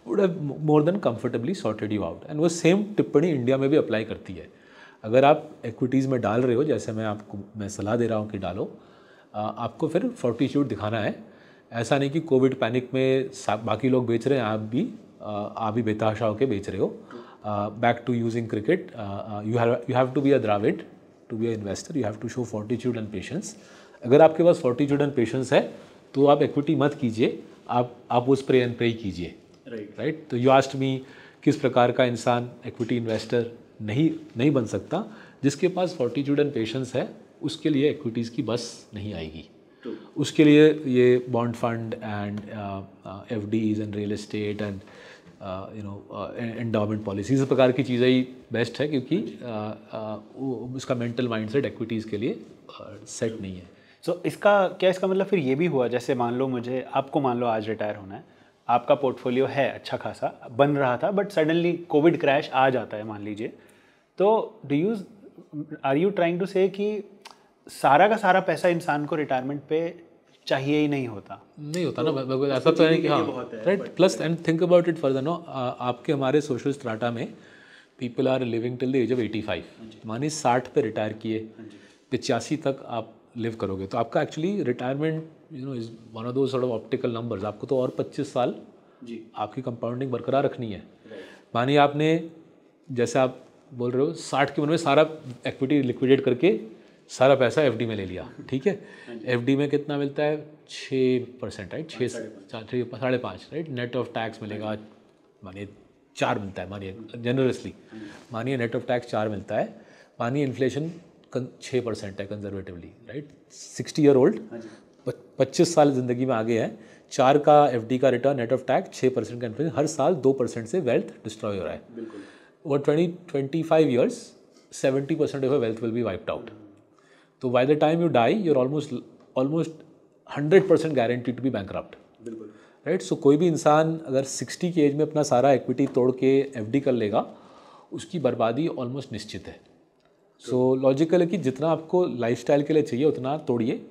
would have more than comfortably sorted you out and वो same टिप्पणी India में भी apply करती है अगर आप इक्विटीज़ में डाल रहे हो जैसे मैं आपको मैं सलाह दे रहा हूँ कि डालो आपको फिर फोर्टीट्यूड दिखाना है ऐसा नहीं कि कोविड पैनिक में बाकी लोग बेच रहे हैं आप भी आप भी बेताशा होकर बेच रहे हो back to using cricket you you have to be a Dravid to be a investor you have to show fortitude and patience अगर आपके पास फोर्टीट्यूड एंड पेशेंस है तो आप इक्विटी मत कीजिए आप आप उस प्रे एंड प्रे कीजिए राइट राइट तो यू आस्ट मी किस प्रकार का इंसान इक्विटी इन्वेस्टर नहीं नहीं बन सकता जिसके पास फोर्टीट्यूड एंड पेशेंस है उसके लिए इक्विटीज़ की बस नहीं आएगी उसके लिए ये bond fund and F Ds and real estate and you know endowment policy इस प्रकार की चीज़ें ही बेस्ट है क्योंकि uh, uh, उसका मेंटल माइंडसेट इक्विटीज़ के लिए सेट uh, नहीं है सो so, इसका क्या इसका मतलब फिर ये भी हुआ जैसे मान लो मुझे आपको मान लो आज रिटायर होना है आपका पोर्टफोलियो है अच्छा खासा बन रहा था बट सडनली कोविड क्रैश आ जाता है मान लीजिए तो do use are you trying to say कि सारा का सारा पैसा इंसान को रिटायरमेंट पे चाहिए ही नहीं होता नहीं होता तो ना ऐसा तो है कि हाँ right plus and think about it further no आपके हमारे सोशल स्ट्राटा में people are living till the age of eighty five मानी साठ पे रिटायर किए हाँ पिचासी तक आप लिव करोगे तो आपका actually retirement you know is one of those optical numbers आपको तो और पच्चीस साल जी आपकी कंपाउंडिंग बरकरार रखनी है मानिए आपने जैसे आप बोल रहे हो साठ की उम्र में सारा एक्विटी लिक्विडेट करके सारा पैसा एफ में ले लिया ठीक है एफ में कितना मिलता है छः परसेंट राइट छः साढ़े पाँच राइट नेट ऑफ टैक्स मिलेगा मानिए चार मिलता है मानिए जनरसली मानिए नेट ऑफ टैक्स चार मिलता है मानिए इन्फ्लेशन छः परसेंट है conservatively right sixty year old पच्चीस साल ज़िंदगी में आगे है चार का एफ का रिटर्न नेट ऑफ टैक्स छः परसेंट का इन्फ्लेशन हर साल दो परसेंट से वेल्थ डिस्ट्रॉय हो रहा है और twenty twenty five years seventy percent of wealth will be wiped out तो by the time you die you're almost almost hundred percent guarantee to be bank बिल्कुल राइट सो कोई भी इंसान अगर सिक्सटी की एज में अपना सारा इक्विटी तोड़ के एफ डी कर लेगा उसकी बर्बादी ऑलमोस्ट निश्चित है सो so, लॉजिकल है कि जितना आपको लाइफ स्टाइल के लिए चाहिए उतना तोड़िए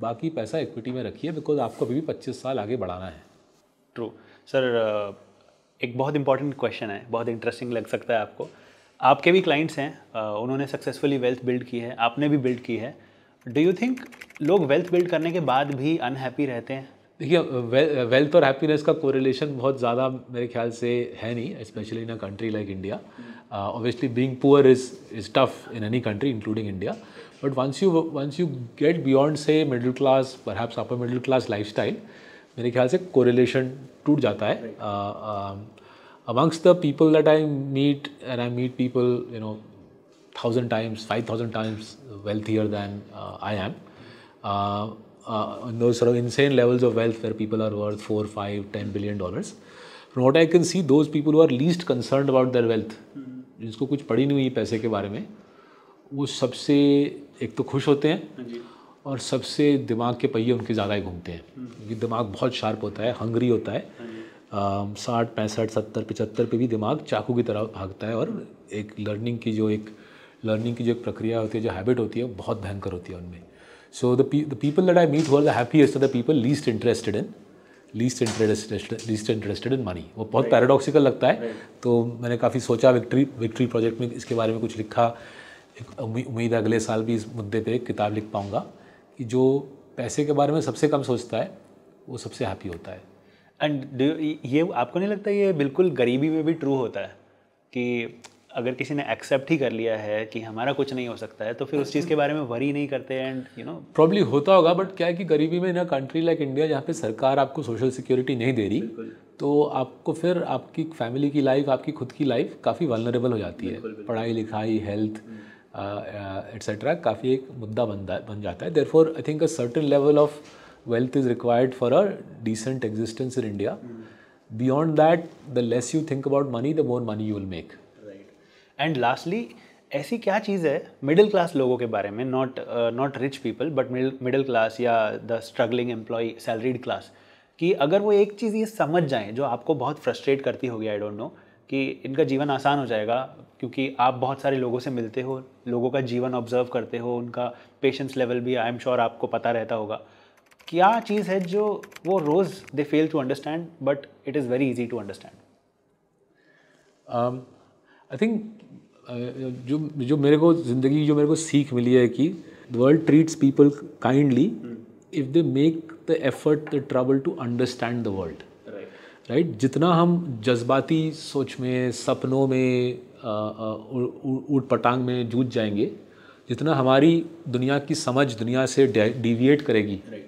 बाकी पैसा इक्विटी में रखिए बिकॉज आपको अभी भी पच्चीस साल आगे बढ़ाना है ट्रू सर uh, एक बहुत इंपॉर्टेंट क्वेश्चन है बहुत इंटरेस्टिंग लग सकता है आपको आपके भी क्लाइंट्स हैं उन्होंने सक्सेसफुली वेल्थ बिल्ड की है आपने भी बिल्ड की है डू यू थिंक लोग वेल्थ बिल्ड करने के बाद भी अनहैप्पी रहते हैं देखिए वेल्थ और हैप्पीनेस का कोरिलेशन बहुत ज़्यादा मेरे ख्याल से है नहीं specially in hmm. A country like India obviously being poor is is tough in any country including India but once you once you get beyond say middle class perhaps upper middle class life मेरे ख्याल से correlation टूट जाता है amongst the people that I meet, and I meet people, you know, thousand times, five thousand times wealthier than uh, I am. Uh, uh, those sort of insane levels of wealth where people are worth four, five, ten billion dollars. From what I can see, those people who are least concerned about their wealth, जिसको कुछ पड़ी नहीं हुई पैसे के बारे में, वो सबसे एक तो खुश होते हैं और सबसे दिमाग के पहिए उनके ज़्यादा ही घूमते हैं क्योंकि दिमाग बहुत शार्प होता है हंगरी होता है साठ पैंसठ सत्तर पचहत्तर पे भी दिमाग चाकू की तरह भागता है और एक लर्निंग की जो एक लर्निंग की जो एक प्रक्रिया होती है जो हैबिट होती है बहुत भयंकर होती है उनमें so the people that I meet हुआ the happiest the people least interested in least interested least interested in money वो बहुत पैराडॉक्सिकल लगता है तो मैंने काफ़ी सोचा विक्ट्री विक्ट्री प्रोजेक्ट में इसके बारे में कुछ लिखा एक उम्मीद है अगले साल भी इस मुद्दे पर एक किताब लिख पाऊँगा कि जो पैसे के बारे में सबसे कम सोचता है वो सबसे हैप्पी होता है एंड ये आपको नहीं लगता ये बिल्कुल गरीबी में भी ट्रू होता है कि अगर किसी ने एक्सेप्ट ही कर लिया है कि हमारा कुछ नहीं हो सकता है तो फिर उस अच्छा। चीज़ के बारे में वरी नहीं करते एंड यू नो प्रॉब्ली होता होगा बट क्या है कि गरीबी में ना कंट्री लाइक इंडिया जहाँ पे सरकार आपको सोशल सिक्योरिटी नहीं दे रही तो आपको फिर आपकी फैमिली की लाइफ आपकी खुद की लाइफ काफ़ी वनरेबल हो जाती है पढ़ाई लिखाई हेल्थ एट्सेट्रा काफ़ी एक मुद्दा बनता बन जाता है there I think a certain level of wealth is required for a decent existence in India. Mm. Beyond that, the less you think about money, the more money you will make. And lastly ऐसी क्या चीज़ है middle class लोगों के बारे में not not rich people but middle class या the struggling employ salaried class कि अगर वो एक चीज़ ये समझ जाएं जो आपको बहुत फ्रस्ट्रेट करती होगी आई डोंट नो कि इनका जीवन आसान हो जाएगा क्योंकि आप बहुत सारे लोगों से मिलते हो लोगों का जीवन ऑब्जर्व करते हो उनका पेशेंस लेवल भी आई एम श्योर आपको पता रहता होगा क्या चीज़ है जो वो रोज़ they fail to understand but it is very easy to understand I think जो जो मेरे को ज़िंदगी जो मेरे को सीख मिली है कि the world treats people kindly if they make the effort the trouble to understand the world right जितना हम जज्बाती सोच में सपनों में uh, uh, ऊट पटांग में जूझ जाएंगे जितना हमारी दुनिया की समझ दुनिया से डिविएट करेगी right.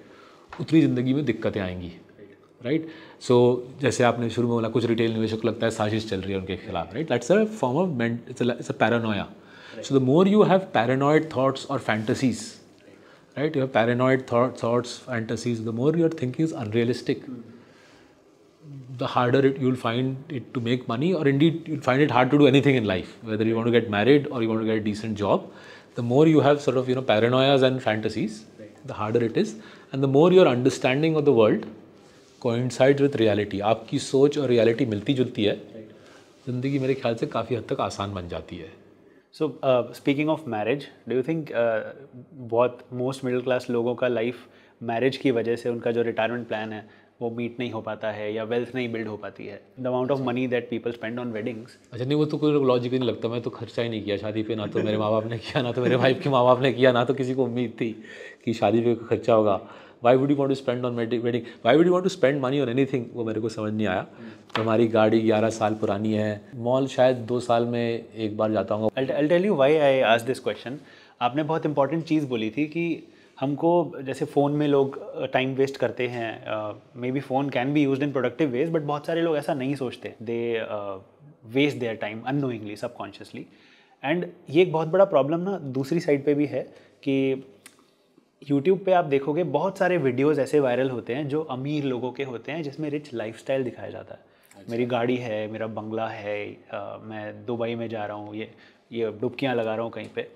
उतनी ज़िंदगी में दिक्कतें आएंगी राइट right? सो so, जैसे आपने शुरू में बोला कुछ रिटेल निवेशक लगता है साजिश चल रही है उनके खिलाफ right that's a form of it's a paranoia so the more you have paranoid thoughts और fantasies right you have paranoid thoughts fantasies the more your thinking is unrealistic the harder it you will find it to make money और इंडी you find it hard to do anything in life whether you want get married और you want get decent job the more you have shirt of you know paranoias and fantasies the harder it is and the more your understanding of the world coincide with reality आपकी सोच और reality मिलती जुलती है ज़िंदगी मेरे ख्याल से काफ़ी हद तक आसान बन जाती है so speaking of marriage do you think बहुत मोस्ट मिडिल क्लास लोगों का लाइफ मैरिज की वजह से उनका जो रिटायरमेंट प्लान है वो मीट नहीं हो पाता है या वेल्थ नहीं बिल्ड हो पाती है the amount of money that people spend on weddings अच्छा नहीं वो तो कोई लॉजिक नहीं लगता मैं तो खर्चा ही नहीं किया शादी पे ना तो मेरे माँ बाप ने किया ना तो मेरे वाइफ के माँ बाप ने किया ना तो किसी को उम्मीद थी कि शादी पे खर्चा होगा why would you want to spend on wedding why would you want to spend money on anything वो मेरे को समझ नहीं आया तो हमारी गाड़ी ग्यारह साल पुरानी है मॉल शायद दो साल में एक बार जाता हूँ टेल यू वाई आई आज दिस क्वेश्चन आपने बहुत इंपॉर्टेंट चीज़ बोली थी कि हमको जैसे फ़ोन में लोग टाइम वेस्ट करते हैं may be phone can be use in productive ways but बहुत सारे लोग ऐसा नहीं सोचते they waste their time annoyingly subconsciously and ये एक बहुत बड़ा प्रॉब्लम ना दूसरी साइड पे भी है कि यूट्यूब पे आप देखोगे बहुत सारे वीडियोस ऐसे वायरल होते हैं जो अमीर लोगों के होते हैं जिसमें रिच लाइफस्टाइल दिखाया जाता है अच्छा। मेरी गाड़ी है मेरा बंगला है आ, मैं दुबई में जा रहा हूँ ये ये डुबकियाँ लगा रहा हूँ कहीं पर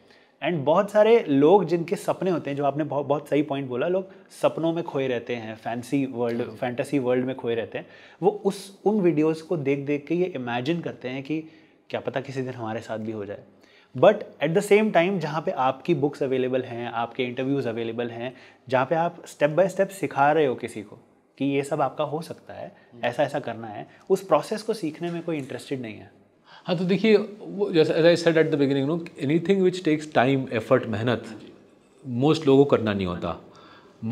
एंड बहुत सारे लोग जिनके सपने होते हैं जो आपने बहुत बहुत सही पॉइंट बोला लोग सपनों में खोए रहते हैं फैंसी वर्ल्ड फैंटेसी वर्ल्ड में खोए रहते हैं वो उस उन वीडियोस को देख देख के ये इमेजिन करते हैं कि क्या पता किसी दिन हमारे साथ भी हो जाए but at the same time जहाँ पे आपकी बुक्स अवेलेबल हैं आपके इंटरव्यूज़ अवेलेबल हैं जहाँ पे आप स्टेप बाय स्टेप सिखा रहे हो किसी को कि ये सब आपका हो सकता है hmm. ऐसा ऐसा करना है उस प्रोसेस को सीखने में कोई इंटरेस्टेड नहीं है हाँ तो देखिए वो जैसे as I said at the beginning no anything which takes time effort मेहनत मोस्ट हाँ लोगों को करना नहीं होता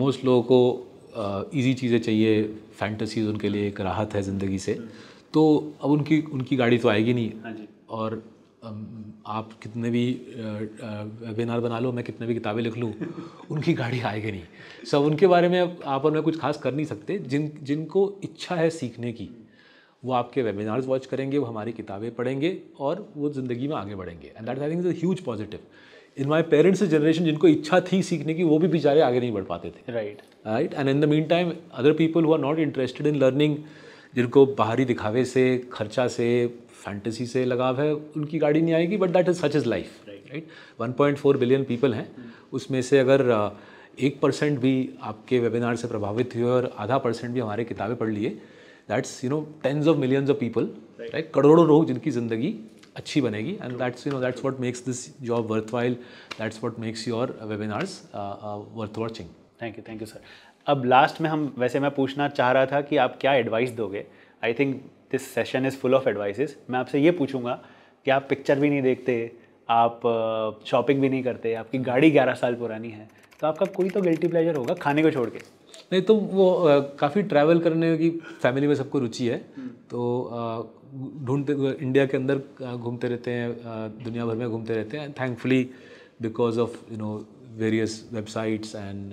मोस्ट लोगों को ईजी चीज़ें चाहिए फैंटसीज उनके लिए एक राहत है ज़िंदगी से हम्म। तो अब उनकी उनकी गाड़ी तो आएगी नहीं हाँ और आप कितने भी वेबिनार बना लो मैं कितने भी किताबें लिख लूँ उनकी गाड़ी आएगी नहीं सब उनके बारे में आप और मैं कुछ खास कर नहीं सकते जिन जिनको इच्छा है सीखने की वो आपके वेबिनार्स वॉच करेंगे वो हमारी किताबें पढ़ेंगे और वो ज़िंदगी में आगे बढ़ेंगे and that I think is huge positive in my parents generation जिनको इच्छा थी सीखने की वो भी बेचारे आगे नहीं बढ़ पाते थे right right and in the meantime other people who are not interested in learning जिनको बाहरी दिखावे से खर्चा से फैंटेसी से लगाव है उनकी गाड़ी नहीं आएगी but that is such is life right one point four billion people हैं उसमें से अगर एक परसेंट भी आपके वेबिनार से प्रभावित हुए और आधा परसेंट भी हमारे किताबें पढ़ लिए that's you know tens of millions of people right करोड़ों लोग जिनकी ज़िंदगी अच्छी बनेगी and that's you know that's what makes this job worthwhile that's what makes your webinars worth watching thank you thank you sir अब last में हम वैसे मैं पूछना चाह रहा था कि आप क्या एडवाइस दोगे I think this session is full of advices मैं आपसे ये पूछूंगा कि आप पिक्चर भी नहीं देखते आप शॉपिंग uh, भी नहीं करते आपकी गाड़ी ग्यारह साल पुरानी है तो आपका कोई तो गिल्टी प्लेजर होगा खाने को छोड़ के नहीं तो वो काफ़ी ट्रैवल करने की फैमिली में सबको रुचि है हम्म। तो ढूंढते इंडिया के अंदर घूमते रहते हैं दुनिया भर में घूमते रहते हैं thankfully because of you know various websites and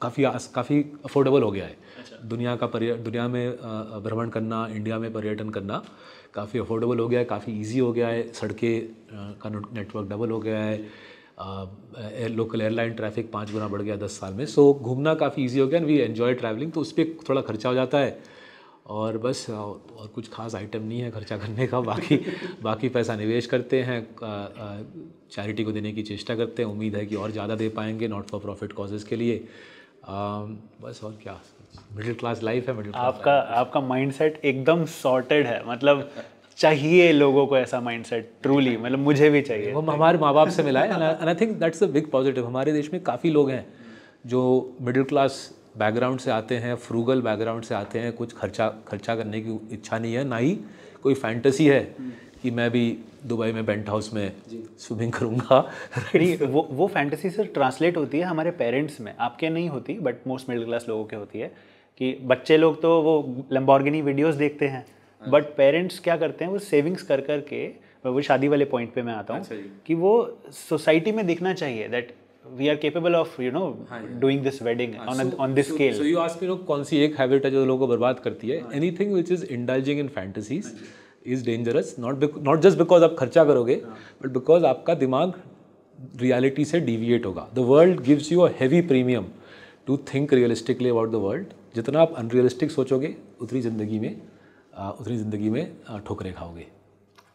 काफ़ी काफ़ी अफोर्डेबल हो गया है अच्छा। दुनिया का पर्य दुनिया में भ्रमण करना इंडिया में पर्यटन करना काफ़ी अफोर्डेबल हो गया है काफ़ी इजी हो गया है सड़कें का नेटवर्क डबल हो गया है लोकल एयरलाइन ट्रैफिक पाँच गुना बढ़ गया दस साल में सो so, घूमना काफ़ी ईजी हो गया एंड वी एन्जॉय ट्रैवलिंग तो उस पर थोड़ा खर्चा हो जाता है और बस और, कुछ खास आइटम नहीं है खर्चा करने का बाकी बाकी पैसा निवेश करते हैं चैरिटी को देने की चेष्टा करते हैं उम्मीद है कि और ज़्यादा दे पाएंगे नॉट फॉर प्रॉफिट कॉजेज़ के लिए आ, बस और क्या मिडिल क्लास लाइफ है मिडिल आपका आपका माइंडसेट एकदम सॉर्टेड है मतलब चाहिए लोगों को ऐसा माइंडसेट ट्रूली मतलब मुझे भी चाहिए वो हमारे माँ बाप से मिला है I think that's a big positive हमारे देश में काफ़ी लोग हैं जो मिडिल क्लास बैकग्राउंड से आते हैं फ्रूगल बैकग्राउंड से आते हैं कुछ खर्चा खर्चा करने की इच्छा नहीं है ना ही कोई फैंटेसी है कि मैं भी दुबई में बेंट हाउस में स्विमिंग करूँगा वो वो फैंटेसी सर ट्रांसलेट होती है हमारे पेरेंट्स में आपके नहीं होती बट मोस्ट मिडिल क्लास लोगों के होती है कि बच्चे लोग तो वो लम्बॉर्गिनी वीडियोस देखते हैं बट हाँ पेरेंट्स क्या करते हैं वो सेविंग्स कर कर के वो शादी वाले पॉइंट पे मैं आता हूँ अच्छा कि वो सोसाइटी में दिखना चाहिए that we are capable of you know doing this wedding on on this scale so you ask me no कौन सी एक हैबिट है जो लोगों को बर्बाद करती है anything which is indulging in fantasies is dangerous not not just because आप खर्चा करोगे बट हाँ। बिकॉज आपका दिमाग रियलिटी से डिविएट होगा the world gives you a heavy premium to think realistically about the world जितना आप अनरियलिस्टिक सोचोगे उतनी ज़िंदगी में उतनी ज़िंदगी में ठोकरें खाओगे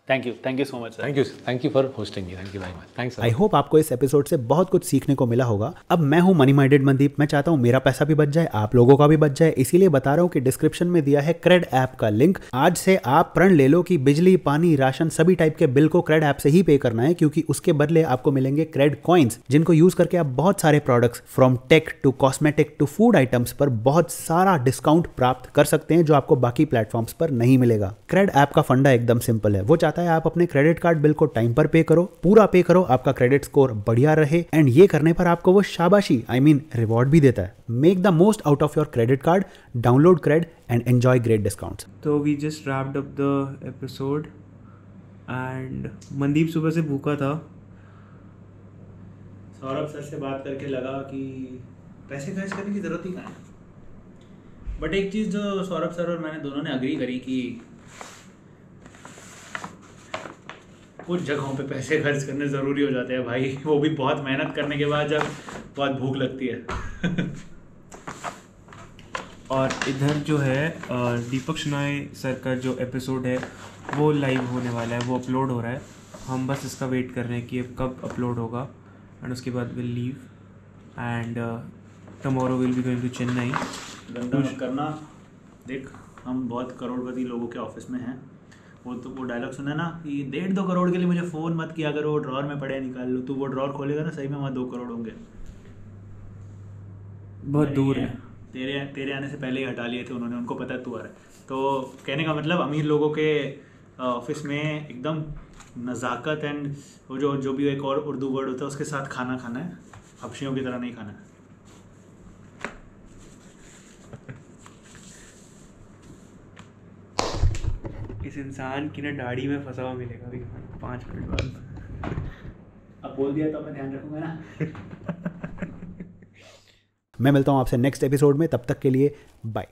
thank you thank you so much thank you thank you for hosting me thank you very much thanks I hope आपको इस एपिसोड से बहुत कुछ सीखने को मिला होगा अब मैं हूं मनी माइंडेड मनदीप मैं चाहता हूं मेरा पैसा भी बच जाए आप लोगों का भी बच जाए इसीलिए बता रहा हूं कि डिस्क्रिप्शन में दिया है क्रेड ऐप का लिंक आज से आप प्रण ले लो कि बिजली पानी राशन सभी टाइप के बिल को क्रेड ऐप से ही पे करना है क्योंकि उसके बदले आपको मिलेंगे क्रेड कॉइन्स जिनको यूज करके आप बहुत सारे products from tech to cosmetic to food items पर बहुत सारा डिस्काउंट प्राप्त कर सकते हैं जो आपको बाकी प्लेटफॉर्म्स पर नहीं मिलेगा क्रेड ऐप का फंडा एकदम सिंपल है वो चाहते चाहता है आप अपने क्रेडिट कार्ड बिल को टाइम पर पे करो पूरा पे करो आपका क्रेडिट स्कोर बढ़िया रहे एंड ये करने पर आपको वो शाबाशी आई मीन रिवॉर्ड भी देता है make the most out of your credit card download CRED and enjoy great discount तो we just wrapped up the episode and Mandeep सुबह से भूखा था सौरभ सर से बात करके लगा कि पैसे खर्च करने की ज़रूरत ही कहाँ है बट एक चीज़ जो सौरभ सर और मैंने दोनों ने अग्री करी कि कुछ जगहों पे पैसे खर्च करने ज़रूरी हो जाते हैं भाई वो भी बहुत मेहनत करने के बाद जब बहुत भूख लगती है और इधर जो है दीपक शनाय सर का जो एपिसोड है वो लाइव होने वाला है वो अपलोड हो रहा है हम बस इसका वेट कर रहे हैं कि कब अपलोड होगा एंड उसके बाद will leave and tomorrow will be going to Chennai करना देख हम बहुत करोड़पति लोगों के ऑफिस में हैं वो तो वो डायलॉग सुना ना कि डेढ़ दो करोड़ के लिए मुझे फ़ोन मत किया करो ड्रॉर में पड़े निकाल लो तू वो ड्रॉर खोलेगा ना सही में वहाँ दो करोड़ होंगे बहुत दूर है तेरे तेरे आने से पहले ही हटा लिए थे उन्होंने उनको पता तू आ रहा है तो कहने का मतलब अमीर लोगों के ऑफिस में एकदम नज़ाकत एंड वो जो जो भी एक और उर्दू वर्ड होता है उसके साथ खाना खाना है हफ्शियों की तरह नहीं खाना है इस इंसान की ना दाढ़ी में फंसा हुआ मिलेगा अभी पाँच मिनट बाद अब बोल दिया तो मैं ध्यान रखूंगा ना मैं मिलता हूँ आपसे नेक्स्ट एपिसोड में तब तक के लिए बाय